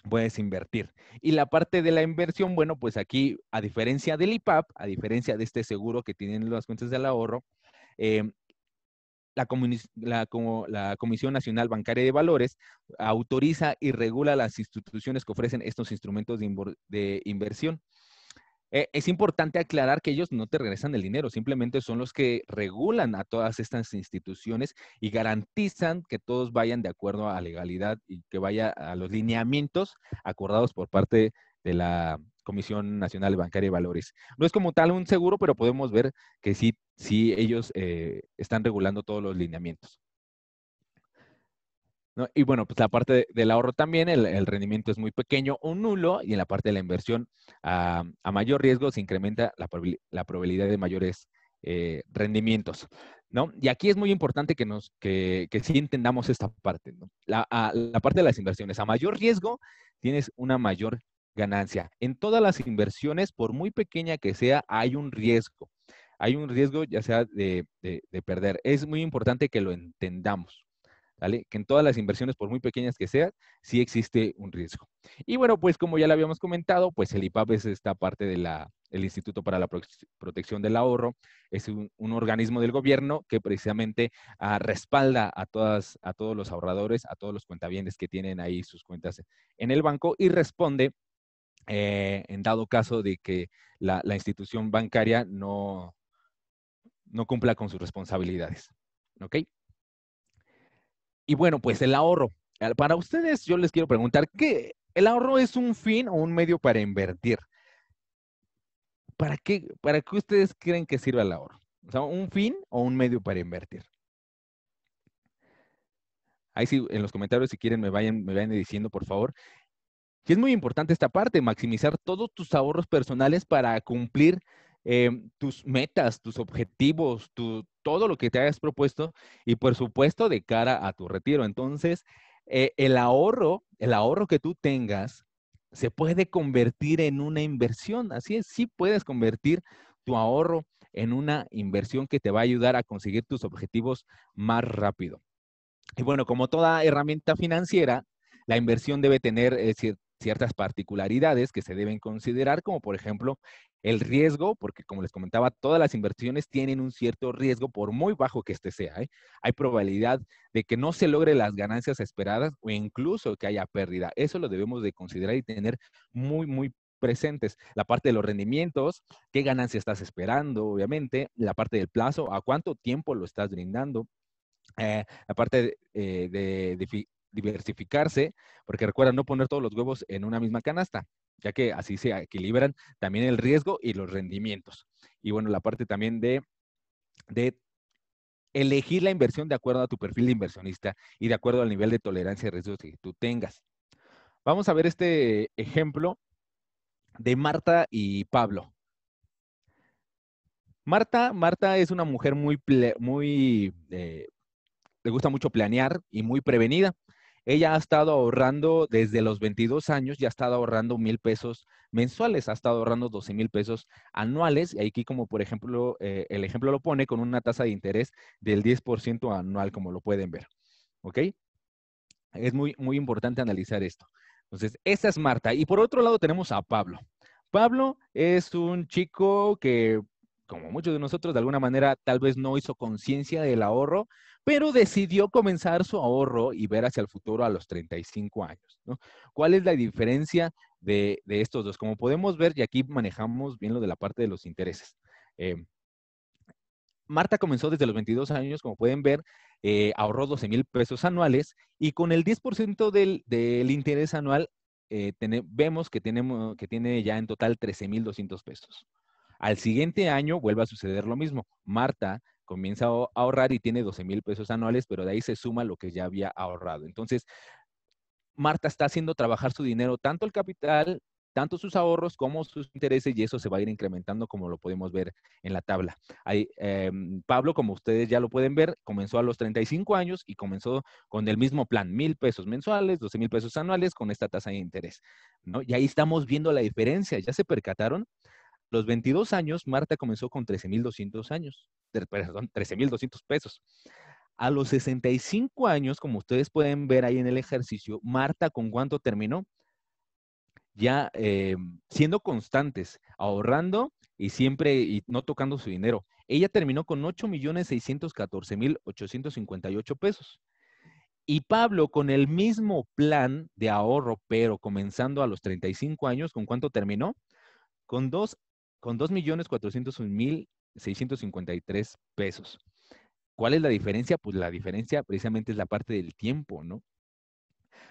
puedes invertir. Y la parte de la inversión, bueno, pues aquí, a diferencia del IPAP, a diferencia de este seguro que tienen las cuentas del ahorro, eh, la, la, Comisión Nacional Bancaria de Valores autoriza y regula las instituciones que ofrecen estos instrumentos de, inversión. Eh, es importante aclarar que ellos no te regresan el dinero, simplemente son los que regulan a todas estas instituciones y garantizan que todos vayan de acuerdo a legalidad y que vaya a los lineamientos acordados por parte de la Comisión Nacional Bancaria y Valores. No es como tal un seguro, pero podemos ver que sí, sí ellos eh, están regulando todos los lineamientos. Y bueno, pues la parte del ahorro también, el, rendimiento es muy pequeño o nulo, y en la parte de la inversión a, mayor riesgo se incrementa la, probabilidad de mayores eh, rendimientos. ¿No? Y aquí es muy importante que, nos, que, que sí entendamos esta parte. La, la parte de las inversiones, a mayor riesgo tienes una mayor ganancia. En todas las inversiones, por muy pequeña que sea, hay un riesgo. Hay un riesgo ya sea de, perder. Es muy importante que lo entendamos. ¿Vale? Que en todas las inversiones, por muy pequeñas que sean, sí existe un riesgo. Y bueno, pues como ya lo habíamos comentado, pues el IPAP es esta parte del Instituto para la Protección del Ahorro, es un, organismo del gobierno que precisamente ah, respalda a, todas, a todos los ahorradores, a todos los cuentavientes que tienen ahí sus cuentas en el banco y responde eh, en dado caso de que la, institución bancaria no, no cumpla con sus responsabilidades. ¿Ok? Y bueno, pues el ahorro. Para ustedes yo les quiero preguntar, ¿qué, ¿el ahorro es un fin o un medio para invertir? ¿Para qué, para qué ustedes creen que sirva el ahorro? ¿un fin o un medio para invertir? Ahí sí, en los comentarios si quieren me vayan, me vayan diciendo, por favor. Y es muy importante esta parte, maximizar todos tus ahorros personales para cumplir em, tus metas, tus objetivos, todo lo que te hayas propuesto y por supuesto de cara a tu retiro. Entonces, eh, el ahorro, el ahorro que tú tengas se puede convertir en una inversión. Así es, sí puedes convertir tu ahorro en una inversión que te va a ayudar a conseguir tus objetivos más rápido. Y bueno, como toda herramienta financiera, la inversión debe tener eh, ciertas particularidades que se deben considerar, como por ejemplo el riesgo, porque como les comentaba, todas las inversiones tienen un cierto riesgo, por muy bajo que este sea. ¿eh? Hay probabilidad de que no se logre las ganancias esperadas o incluso que haya pérdida. Eso lo debemos de considerar y tener muy, muy presentes. La parte de los rendimientos, qué ganancia estás esperando, obviamente, la parte del plazo, a cuánto tiempo lo estás brindando, eh, la parte eh, de, diversificarse, porque recuerda no poner todos los huevos en una misma canasta, ya que así se equilibran también el riesgo y los rendimientos. Y bueno, la parte también de, de elegir la inversión de acuerdo a tu perfil de inversionista y de acuerdo al nivel de tolerancia de riesgo que tú tengas. Vamos a ver este ejemplo de Marta y Pablo. Marta, Marta es una mujer muy, muy eh, le gusta mucho planear y muy prevenida. Ella ha estado ahorrando desde los 22 años, ya ha estado ahorrando mil pesos mensuales, ha estado ahorrando 12 mil pesos anuales. Y aquí, como por ejemplo, eh, el ejemplo lo pone con una tasa de interés del 10% anual, como lo pueden ver. ¿Ok? Es muy, muy importante analizar esto. Entonces, esa es Marta. Y por otro lado tenemos a Pablo. Pablo es un chico que como muchos de nosotros, de alguna manera tal vez no hizo conciencia del ahorro, pero decidió comenzar su ahorro y ver hacia el futuro a los 35 años. ¿Cuál es la diferencia de, estos dos? Como podemos ver, y aquí manejamos bien lo de la parte de los intereses. Em, Marta comenzó desde los 22 años, como pueden ver, eh, ahorró 12 mil pesos anuales y con el 10% del, del interés anual eh, vemos que, tenemos, que tiene ya en total 13 mil 200 pesos. Al siguiente año vuelve a suceder lo mismo. Marta comienza a ahorrar y tiene 12 mil pesos anuales, pero de ahí se suma lo que ya había ahorrado. Entonces, Marta está haciendo trabajar su dinero, tanto el capital, tanto sus ahorros como sus intereses, y eso se va a ir incrementando como lo podemos ver en la tabla. Ahí, em, Pablo, como ustedes ya lo pueden ver, comenzó a los 35 años y comenzó con el mismo plan, mil pesos mensuales, 12 mil pesos anuales con esta tasa de interés. ¿no? Y ahí estamos viendo la diferencia, ¿ya se percataron? los 22 años, Marta comenzó con 13.200 años, perdón, 13.200 pesos. A los 65 años, como ustedes pueden ver ahí en el ejercicio, Marta con cuánto terminó? Ya eh, siendo constantes, ahorrando y siempre y no tocando su dinero. Ella terminó con 8.614.858 pesos. Y Pablo, con el mismo plan de ahorro, pero comenzando a los 35 años, ¿con cuánto terminó? Con 2 con 2.401.653 pesos. ¿Cuál es la diferencia? Pues la diferencia precisamente es la parte del tiempo, ¿no?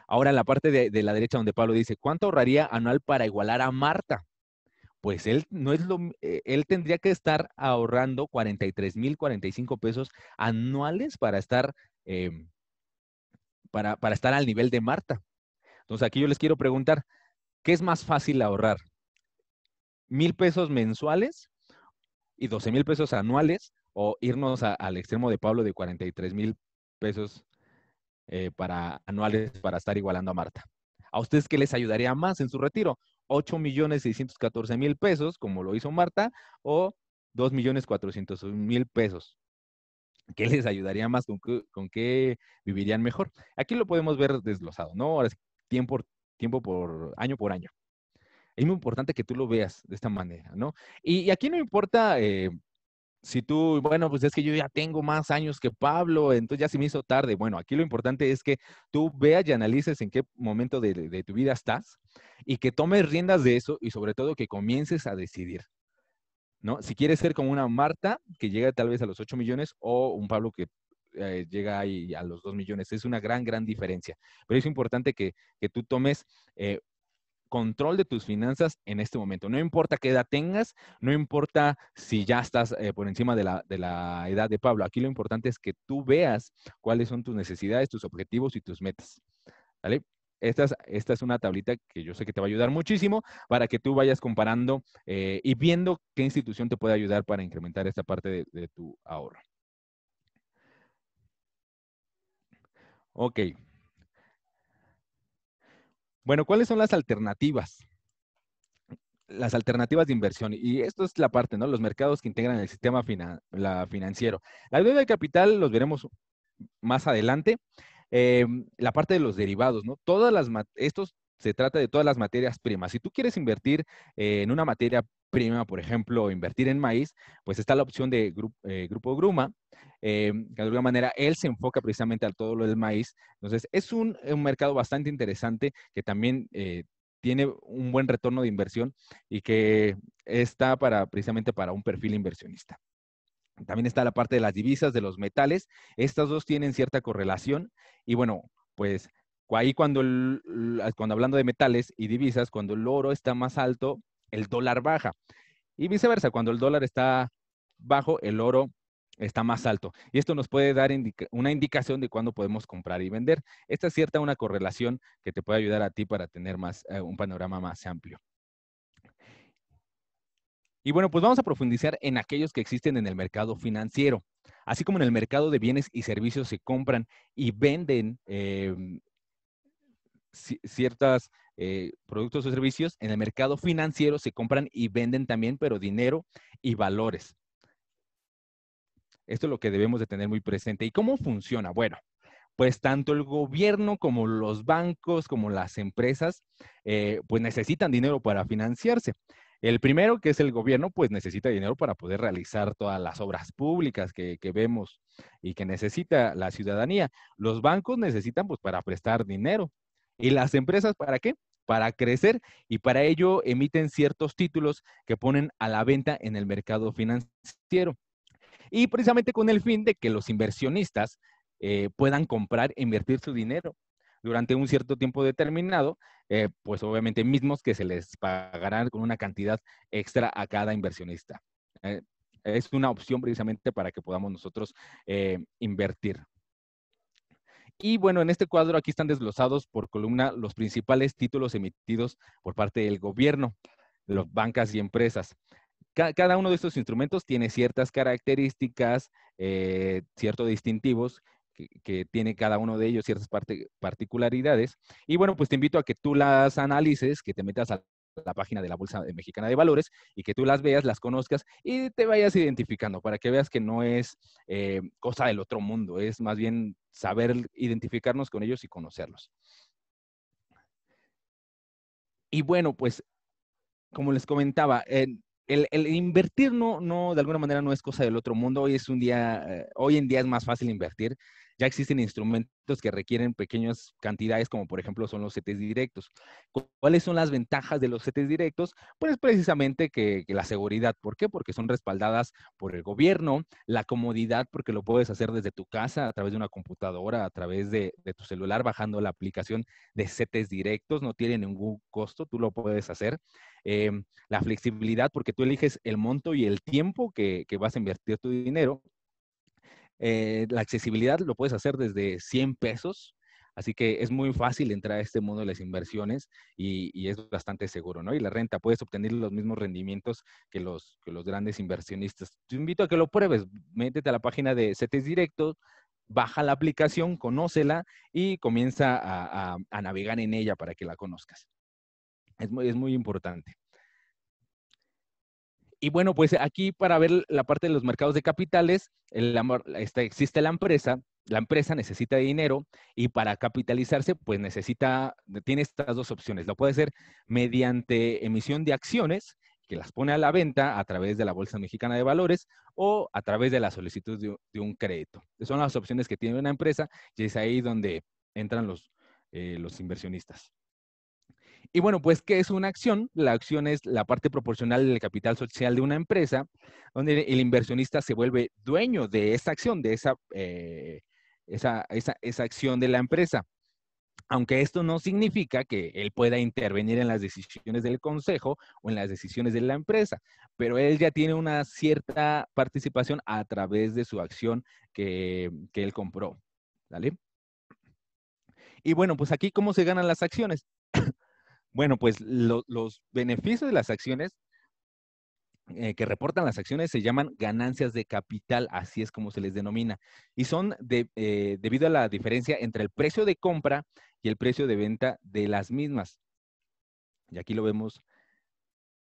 Ahora la parte de, la derecha donde Pablo dice, ¿cuánto ahorraría anual para igualar a Marta? Pues él no es lo, eh, él tendría que estar ahorrando 43.045 pesos anuales para estar, em, para, para estar al nivel de Marta. Entonces aquí yo les quiero preguntar, ¿qué es más fácil ahorrar? mil pesos mensuales y 12 mil pesos anuales o irnos al extremo de Pablo de 43 mil pesos eh, para anuales para estar igualando a Marta. ¿A ustedes qué les ayudaría más en su retiro? 8 millones mil pesos, como lo hizo Marta, o 2 millones cuatrocientos mil pesos. ¿Qué les ayudaría más? ¿Con qué, vivirían mejor? Aquí lo podemos ver desglosado, ¿no? Ahora es tiempo, tiempo por año por año es muy importante que tú lo veas de esta manera, ¿no? Y, aquí no importa eh, si tú, bueno, pues es que yo ya tengo más años que Pablo, entonces ya se me hizo tarde. Bueno, aquí lo importante es que tú veas y analices en qué momento de, tu vida estás y que tomes riendas de eso y sobre todo que comiences a decidir. ¿No? Si quieres ser como una Marta que llega tal vez a los 8 millones o un Pablo que eh, llega ahí a los 2 millones. Es una gran, gran diferencia. Pero es importante que, que tú tomes eh, control de tus finanzas en este momento. No importa qué edad tengas, no importa si ya estás eh, por encima de la, edad de Pablo. Aquí lo importante es que tú veas cuáles son tus necesidades, tus objetivos y tus metas. ¿Vale? Esta es, esta es, una tablita que yo sé que te va a ayudar muchísimo para que tú vayas comparando eh, y viendo qué institución te puede ayudar para incrementar esta parte de, de tu ahorro. Ok. Bueno, ¿cuáles son las alternativas? Las alternativas de inversión. Y esto es la parte, ¿no? Los mercados que integran el sistema financiero. La deuda de capital los veremos más adelante. Eh, la parte de los derivados, ¿no? Todas las, estos se trata de todas las materias primas. Si tú quieres invertir eh, en una materia prima, por ejemplo, invertir en maíz, pues está la opción de eh, Grupo Gruma. Eh, de alguna manera, él se enfoca precisamente a todo lo del maíz. Entonces, es un, mercado bastante interesante que también eh, tiene un buen retorno de inversión y que está para, precisamente para un perfil inversionista. También está la parte de las divisas, de los metales. Estas dos tienen cierta correlación y bueno, pues ahí cuando, cuando hablando de metales y divisas, cuando el oro está más alto, el dólar baja. Y viceversa, cuando el dólar está bajo, el oro está más alto. Y esto nos puede dar una indicación de cuándo podemos comprar y vender. Esta es cierta una correlación que te puede ayudar a ti para tener más, eh, un panorama más amplio. Y bueno, pues vamos a profundizar en aquellos que existen en el mercado financiero. Así como en el mercado de bienes y servicios se compran y venden em, ciertos eh, productos o servicios en el mercado financiero se compran y venden también, pero dinero y valores. Esto es lo que debemos de tener muy presente. ¿Y cómo funciona? Bueno, pues tanto el gobierno como los bancos, como las empresas, eh, pues necesitan dinero para financiarse. El primero, que es el gobierno, pues necesita dinero para poder realizar todas las obras públicas que, que, vemos y que necesita la ciudadanía. Los bancos necesitan, pues, para prestar dinero. ¿Y las empresas para qué? Para crecer y para ello emiten ciertos títulos que ponen a la venta en el mercado financiero. Y precisamente con el fin de que los inversionistas eh, puedan comprar e invertir su dinero durante un cierto tiempo determinado, eh, pues obviamente mismos que se les pagarán con una cantidad extra a cada inversionista. Eh, es una opción precisamente para que podamos nosotros invertir. Y bueno, en este cuadro aquí están desglosados por columna los principales títulos emitidos por parte del gobierno, de las bancas y empresas. Cada uno de estos instrumentos tiene ciertas características, eh, ciertos distintivos que, tiene cada uno de ellos, ciertas particularidades. Y bueno, pues te invito a que tú las analices, que te metas a la página de la Bolsa Mexicana de Valores y que tú las veas, las conozcas y te vayas identificando para que veas que no es eh, cosa del otro mundo, es más bien saber identificarnos con ellos y conocerlos. Y bueno, pues como les comentaba, el, invertir no, no, de alguna manera no es cosa del otro mundo. Hoy es un día, eh, hoy en día es más fácil invertir ya existen instrumentos que requieren pequeñas cantidades, como por ejemplo son los setes directos. ¿Cuáles son las ventajas de los CTs directos? Pues precisamente que, la seguridad. ¿Por qué? Porque son respaldadas por el gobierno, la comodidad, porque lo puedes hacer desde tu casa, a través de una computadora, a través de, tu celular, bajando la aplicación de setes directos, no tiene ningún costo, tú lo puedes hacer. Em, la flexibilidad, porque tú eliges el monto y el tiempo que vas a invertir tu dinero eh, la accesibilidad lo puedes hacer desde 100 pesos, Así que es muy fácil entrar a este mundo de las inversiones y, es bastante seguro, ¿no? Y la renta, puedes obtener los mismos rendimientos que los, grandes inversionistas. Te invito a que lo pruebes. Métete a la página de CTS Directo, baja la aplicación, conócela y comienza a, navegar en ella para que la conozcas. es muy importante y bueno, pues aquí para ver la parte de los mercados de capitales, este, existe la empresa, la empresa necesita dinero y para capitalizarse, pues necesita, tiene estas dos opciones. Lo puede hacer mediante emisión de acciones, que las pone a la venta a través de la Bolsa Mexicana de Valores o a través de la solicitud de, un crédito. son las opciones que tiene una empresa y es ahí donde entran los eh, inversionistas. Y bueno, pues, ¿qué es una acción? La acción es la parte proporcional del capital social de una empresa, donde el inversionista se vuelve dueño de esa acción, de eh, esa, esa, acción de la empresa. Aunque esto no significa que él pueda intervenir en las decisiones del consejo o en las decisiones de la empresa, pero él ya tiene una cierta participación a través de su acción que, que él compró. ¿Vale? Y bueno, pues aquí, ¿cómo se ganan las acciones? Bueno, pues los beneficios de las acciones eh, que reportan las acciones se llaman ganancias de capital, así es como se les denomina, y son de, eh, debido a la diferencia entre el precio de compra y el precio de venta de las mismas. Y aquí lo vemos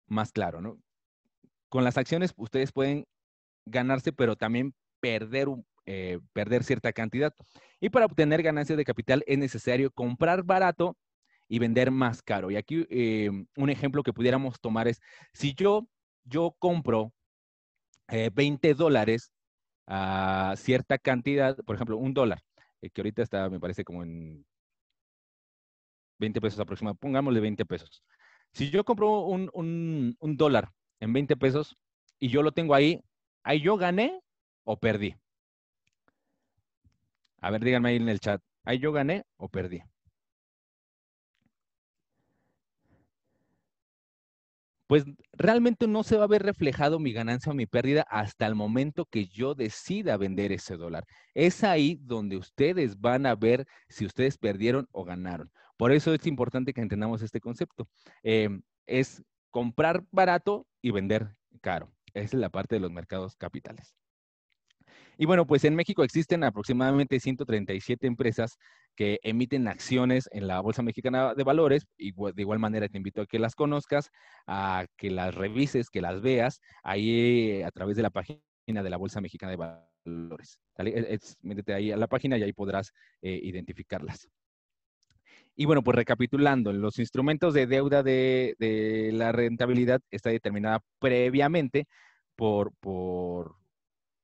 más claro, ¿no? Con las acciones ustedes pueden ganarse, pero también perder, eh, perder cierta cantidad. Y para obtener ganancias de capital es necesario comprar barato y vender más caro. Y aquí eh, un ejemplo que pudiéramos tomar es, si yo, yo compro 20 eh, dólares a cierta cantidad, por ejemplo, un dólar, eh, que ahorita está, me parece como en 20 pesos aproximadamente, pongámosle 20 pesos. Si yo compro un, un dólar en 20 pesos y yo lo tengo ahí, ahí yo gané o perdí. A ver, díganme ahí en el chat, ahí yo gané o perdí. pues realmente no se va a ver reflejado mi ganancia o mi pérdida hasta el momento que yo decida vender ese dólar. Es ahí donde ustedes van a ver si ustedes perdieron o ganaron. Por eso es importante que entendamos este concepto. Em, es comprar barato y vender caro. Esa es la parte de los mercados capitales. Y bueno, pues en México existen aproximadamente 137 empresas que emiten acciones en la Bolsa Mexicana de Valores. Y de igual manera te invito a que las conozcas, a que las revises, que las veas ahí a través de la página de la Bolsa Mexicana de Valores. E-, métete ahí a la página y ahí podrás eh, identificarlas. Y bueno, pues recapitulando, los instrumentos de deuda de, la rentabilidad está determinada previamente por, por,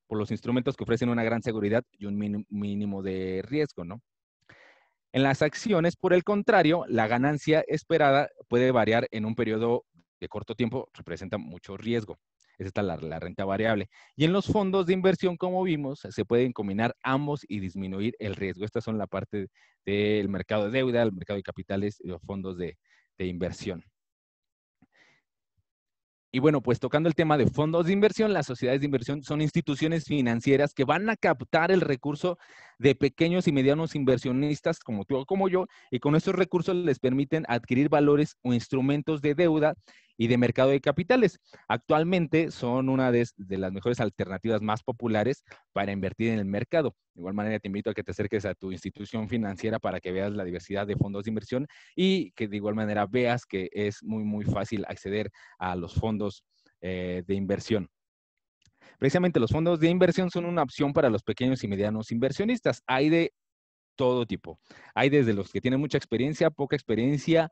los instrumentos que ofrecen una gran seguridad y un mínimo de riesgo, ¿no? En las acciones, por el contrario, la ganancia esperada puede variar en un periodo de corto tiempo, representa mucho riesgo. Esa es la, renta variable. Y en los fondos de inversión, como vimos, se pueden combinar ambos y disminuir el riesgo. Estas son la parte del mercado de deuda, el mercado de capitales y los fondos de inversión. Y bueno, pues tocando el tema de fondos de inversión, las sociedades de inversión son instituciones financieras que van a captar el recurso de pequeños y medianos inversionistas como tú o como yo, y con esos recursos les permiten adquirir valores o instrumentos de deuda y de mercado de capitales. Actualmente son una de, las mejores alternativas más populares para invertir en el mercado. De igual manera, te invito a que te acerques a tu institución financiera para que veas la diversidad de fondos de inversión y que de igual manera veas que es muy, muy fácil acceder a los fondos eh, de inversión. Precisamente los fondos de inversión son una opción para los pequeños y medianos inversionistas. Hay de todo tipo. Hay desde los que tienen mucha experiencia, poca experiencia,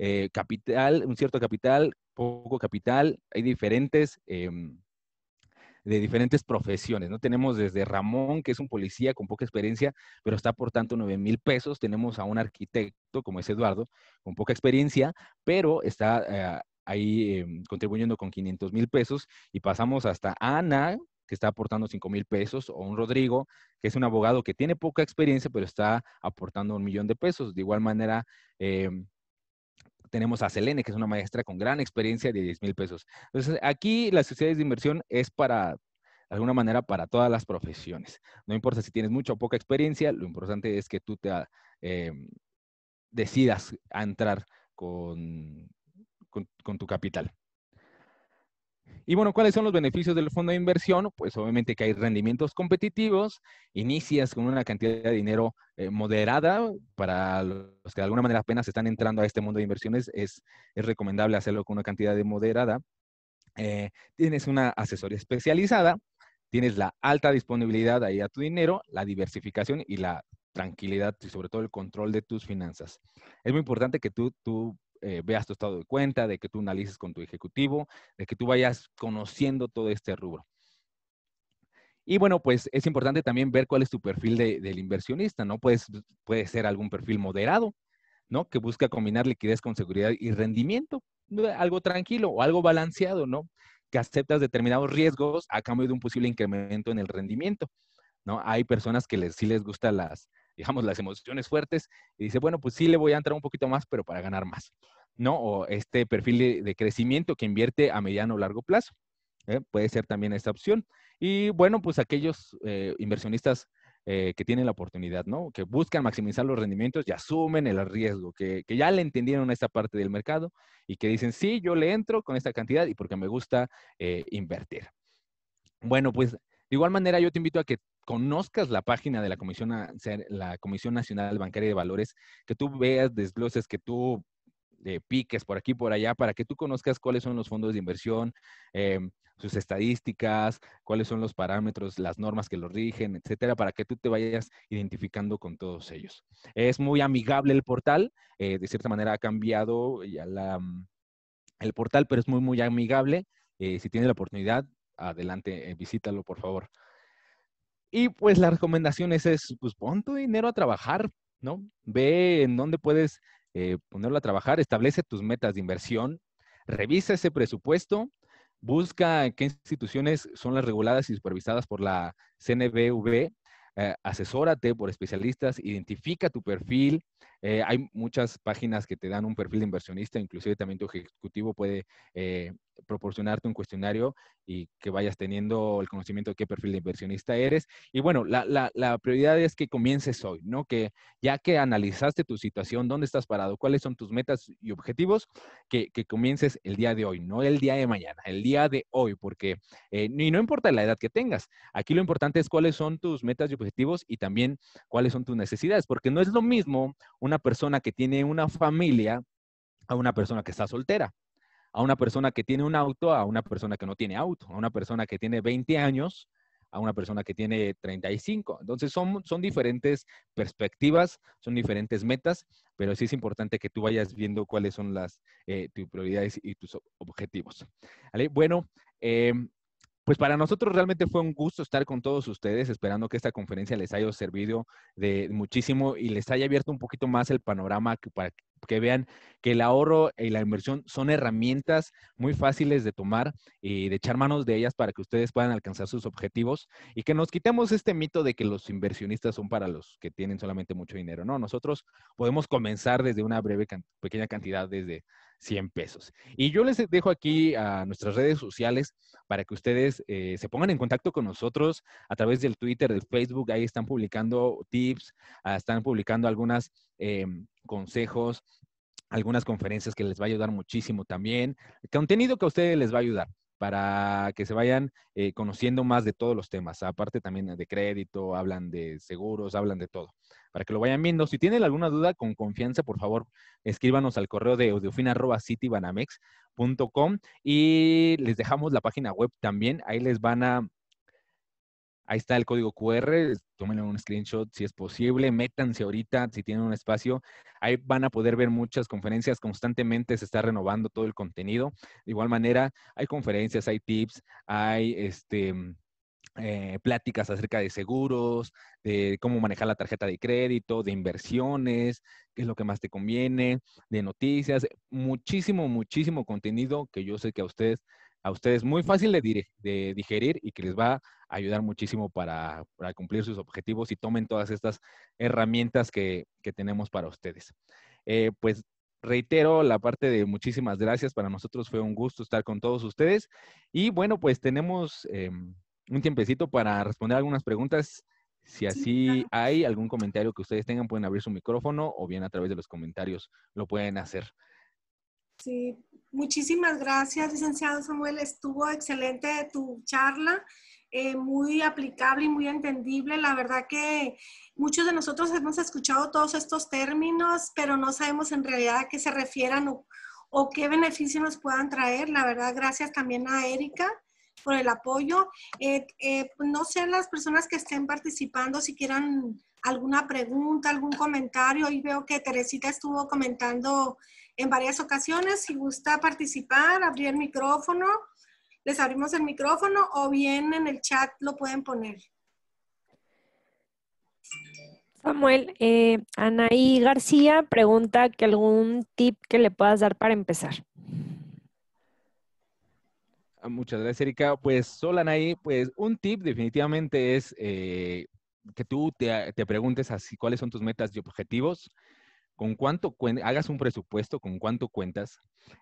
eh, capital, un cierto capital, poco capital, hay diferentes... Em, de diferentes profesiones, ¿no? Tenemos desde Ramón, que es un policía con poca experiencia, pero está aportando 9 mil pesos. Tenemos a un arquitecto, como es Eduardo, con poca experiencia, pero está eh, ahí em, contribuyendo con 500 mil pesos. Y pasamos hasta Ana, que está aportando 5 mil pesos, o un Rodrigo, que es un abogado que tiene poca experiencia, pero está aportando un millón de pesos. De igual manera, eh, tenemos a Selene, que es una maestra con gran experiencia de 10 mil pesos. Entonces, aquí las sociedades de inversión es para, de alguna manera, para todas las profesiones. No importa si tienes mucha o poca experiencia, lo importante es que tú te ah, em, decidas a entrar con tu capital. Y bueno, ¿cuáles son los beneficios del fondo de inversión? Pues obviamente que hay rendimientos competitivos, inicias con una cantidad de dinero eh, moderada, para los que de alguna manera apenas están entrando a este mundo de inversiones, es, es recomendable hacerlo con una cantidad de moderada. Eh, tienes una asesoría especializada, tienes la alta disponibilidad ahí a tu dinero, la diversificación y la tranquilidad y sobre todo el control de tus finanzas. Es muy importante que tú, tú eh, veas tu estado de cuenta, de que tú analices con tu ejecutivo, de que tú vayas conociendo todo este rubro. Y bueno, pues es importante también ver cuál es tu perfil de, del inversionista, ¿no? puede ser algún perfil moderado, ¿no? Que busca combinar liquidez con seguridad y rendimiento, algo tranquilo o algo balanceado, ¿no? Que aceptas determinados riesgos a cambio de un posible incremento en el rendimiento, ¿no? Hay personas que les, sí les gustan las, digamos, las emociones fuertes y dice, bueno, pues sí le voy a entrar un poquito más, pero para ganar más, ¿no? O este perfil de, crecimiento que invierte a mediano o largo plazo. ¿eh? Puede ser también esta opción. Y bueno, pues aquellos eh, inversionistas eh, que tienen la oportunidad, ¿no? Que buscan maximizar los rendimientos y asumen el riesgo, que, ya le entendieron esta parte del mercado y que dicen, sí, yo le entro con esta cantidad y porque me gusta invertir. Bueno, pues de igual manera yo te invito a que conozcas la página de la Comisión, la Comisión Nacional Bancaria de Valores, que tú veas desgloses, que tú eh, piques por aquí, por allá, para que tú conozcas cuáles son los fondos de inversión, eh, sus estadísticas, cuáles son los parámetros, las normas que los rigen, etcétera, para que tú te vayas identificando con todos ellos. Es muy amigable el portal, eh, de cierta manera ha cambiado ya mm, el portal, pero es muy, muy amigable. si tienes la oportunidad, adelante, visítalo, por favor. Y pues la recomendación es, es pues pon tu dinero a trabajar, ¿no? Ve en dónde puedes eh, ponerlo a trabajar, establece tus metas de inversión, revisa ese presupuesto, busca qué instituciones son las reguladas y supervisadas por la CNBV, eh, asesórate por especialistas, identifica tu perfil, eh, hay muchas páginas que te dan un perfil de inversionista, inclusive también tu ejecutivo puede eh, proporcionarte un cuestionario y que vayas teniendo el conocimiento de qué perfil de inversionista eres. Y bueno, la, prioridad es que comiences hoy, ¿no? Que ya que analizaste tu situación, dónde estás parado, cuáles son tus metas y objetivos, que, comiences el día de hoy, no el día de mañana, el día de hoy, porque eh, no importa la edad que tengas, aquí lo importante es cuáles son tus metas y objetivos y también cuáles son tus necesidades, porque no es lo mismo una persona que tiene una familia a una persona que está soltera, a una persona que tiene un auto a una persona que no tiene auto, a una persona que tiene 20 años a una persona que tiene 35. Entonces son, son diferentes perspectivas, son diferentes metas, pero sí es importante que tú vayas viendo cuáles son las eh, tus prioridades y tus objetivos. ¿Vale? Bueno, em, pues para nosotros realmente fue un gusto estar con todos ustedes, esperando que esta conferencia les haya servido de muchísimo y les haya abierto un poquito más el panorama para que vean que el ahorro y la inversión son herramientas muy fáciles de tomar y de echar manos de ellas para que ustedes puedan alcanzar sus objetivos y que nos quitemos este mito de que los inversionistas son para los que tienen solamente mucho dinero. No, nosotros podemos comenzar desde una breve, pequeña cantidad, desde 100 pesos. Y yo les dejo aquí a nuestras redes sociales para que ustedes eh, se pongan en contacto con nosotros a través del Twitter, del Facebook. Ahí están publicando tips, ah, están publicando algunos eh, consejos, algunas conferencias que les va a ayudar muchísimo también. Contenido que a ustedes les va a ayudar para que se vayan eh, conociendo más de todos los temas. Aparte también de crédito, hablan de seguros, hablan de todo. Para que lo vayan viendo. Si tienen alguna duda, con confianza, por favor, escríbanos al correo de audiofina.citibanamex.com y les dejamos la página web también. Ahí les van a Ahí está el código QR, tómenle un screenshot si es posible, métanse ahorita si tienen un espacio. Ahí van a poder ver muchas conferencias, constantemente se está renovando todo el contenido. De igual manera, hay conferencias, hay tips, hay este, mm, eh, pláticas acerca de seguros, de cómo manejar la tarjeta de crédito, de inversiones, qué es lo que más te conviene, de noticias, muchísimo, muchísimo contenido que yo sé que a ustedes a ustedes muy fácil de, digerir y que les va a ayudar muchísimo para, cumplir sus objetivos y tomen todas estas herramientas que, tenemos para ustedes. Eh, pues reitero la parte de muchísimas gracias. Para nosotros fue un gusto estar con todos ustedes. Y bueno, pues tenemos em, un tiempecito para responder algunas preguntas. Si así hay algún comentario que ustedes tengan, pueden abrir su micrófono o bien a través de los comentarios lo pueden hacer. Sí, muchísimas gracias, licenciado Samuel. Estuvo excelente tu charla, eh, muy aplicable y muy entendible. La verdad que muchos de nosotros hemos escuchado todos estos términos, pero no sabemos en realidad a qué se refieran o, qué beneficio nos puedan traer. La verdad, gracias también a Erika por el apoyo. Eh, eh, no sé las personas que estén participando si quieran alguna pregunta, algún comentario. Y veo que Teresita estuvo comentando en varias ocasiones. Si gusta participar, abrir el micrófono, les abrimos el micrófono o bien en el chat lo pueden poner. Samuel, eh, Anaí García pregunta que algún tip que le puedas dar para empezar. Ah, muchas gracias, Erika. Pues, solo Anaí, pues un tip definitivamente es eh, que tú te, te preguntes así cuáles son tus metas y objetivos con cuánto hagas un presupuesto, con cuánto cuentas,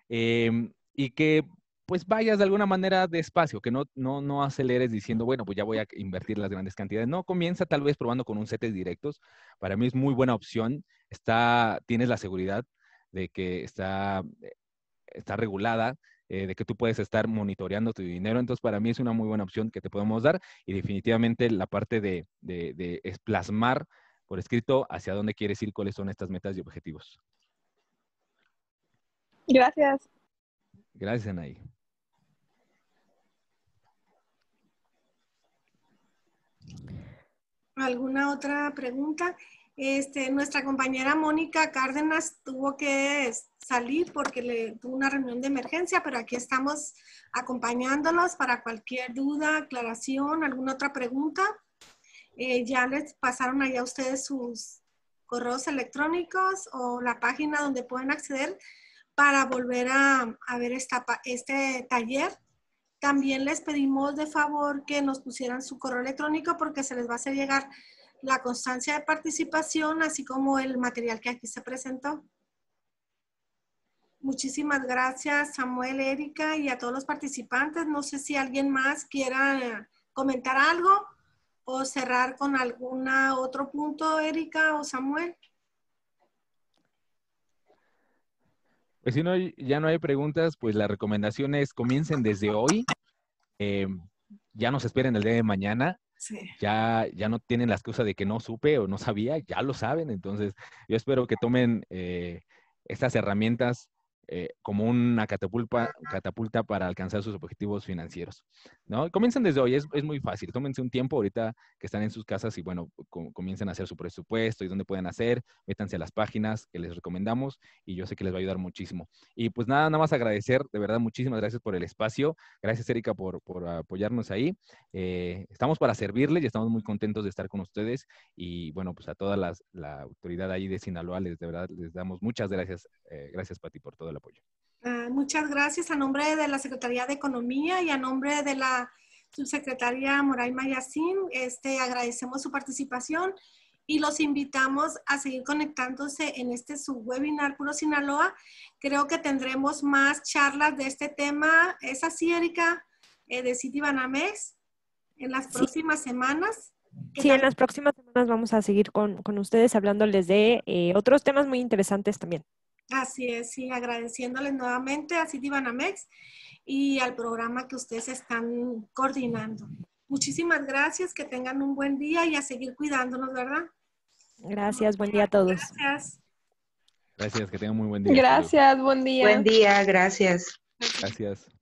em, y que pues vayas de alguna manera despacio, que no, no, no aceleres diciendo, bueno, pues ya voy a invertir las grandes cantidades. No, comienza tal vez probando con un set directos. Para mí es muy buena opción. Está, tienes la seguridad de que está, eh, está regulada, eh, de que tú puedes estar monitoreando tu dinero. Entonces, para mí es una muy buena opción que te podemos dar. Y definitivamente la parte de, de, de es plasmar por escrito hacia dónde quieres ir, cuáles son estas metas y objetivos. Gracias. Gracias, Anaí. ¿Alguna otra pregunta? Este, nuestra compañera Mónica Cárdenas tuvo que salir porque le tuvo una reunión de emergencia, pero aquí estamos acompañándonos para cualquier duda, aclaración, alguna otra pregunta. Eh, ¿Ya les pasaron allá a ustedes sus correos electrónicos o la página donde pueden acceder para volver a, ver esta, este taller? También les pedimos de favor que nos pusieran su correo electrónico porque se les va a hacer llegar la constancia de participación, así como el material que aquí se presentó. Muchísimas gracias, Samuel, Erika y a todos los participantes. No sé si alguien más quiera comentar algo o cerrar con algún otro punto, Erika o Samuel. Pues si no ya no hay preguntas, pues la recomendación es comiencen desde hoy. Em, ya nos esperen el día de mañana. Ya, ya no tienen la excusa de que no supe o no sabía, ya lo saben. Entonces, yo espero que tomen eh, estas herramientas eh, como una catapulta, catapulta para alcanzar sus objetivos financieros. ¿no? Comiencen desde hoy, es, es, muy fácil. Tómense un tiempo ahorita que están en sus casas y bueno, comiencen a hacer su presupuesto y dónde pueden hacer. Métanse a las páginas que les recomendamos y yo sé que les va a ayudar muchísimo. Y pues nada, nada más agradecer, de verdad, muchísimas gracias por el espacio. Gracias, Erika, por, por apoyarnos ahí. Eh, estamos para servirles y estamos muy contentos de estar con ustedes. Y bueno, pues a toda la autoridad ahí de Sinaloa, les, de verdad, les damos muchas gracias. Eh, gracias, Pati, por todo Ah, muchas gracias a nombre de la Secretaría de Economía y a nombre de la subsecretaria Moraima Yacín. Este, agradecemos su participación y los invitamos a seguir conectándose en este subwebinar Puro Sinaloa. Creo que tendremos más charlas de este tema. Es así, Erika, eh, de City Banamex, en las próximas semanas. Sí, en las próximas semanas vamos a seguir con, con ustedes hablándoles de eh, otros temas muy interesantes también. Así es, sí, agradeciéndoles nuevamente a Citibanamex y al programa que ustedes están coordinando. Muchísimas gracias, que tengan un buen día y a seguir cuidándonos, ¿verdad? Gracias, buen día a todos. Gracias. Gracias, que tengan muy buen día. Gracias, buen día. Buen día, gracias. Gracias.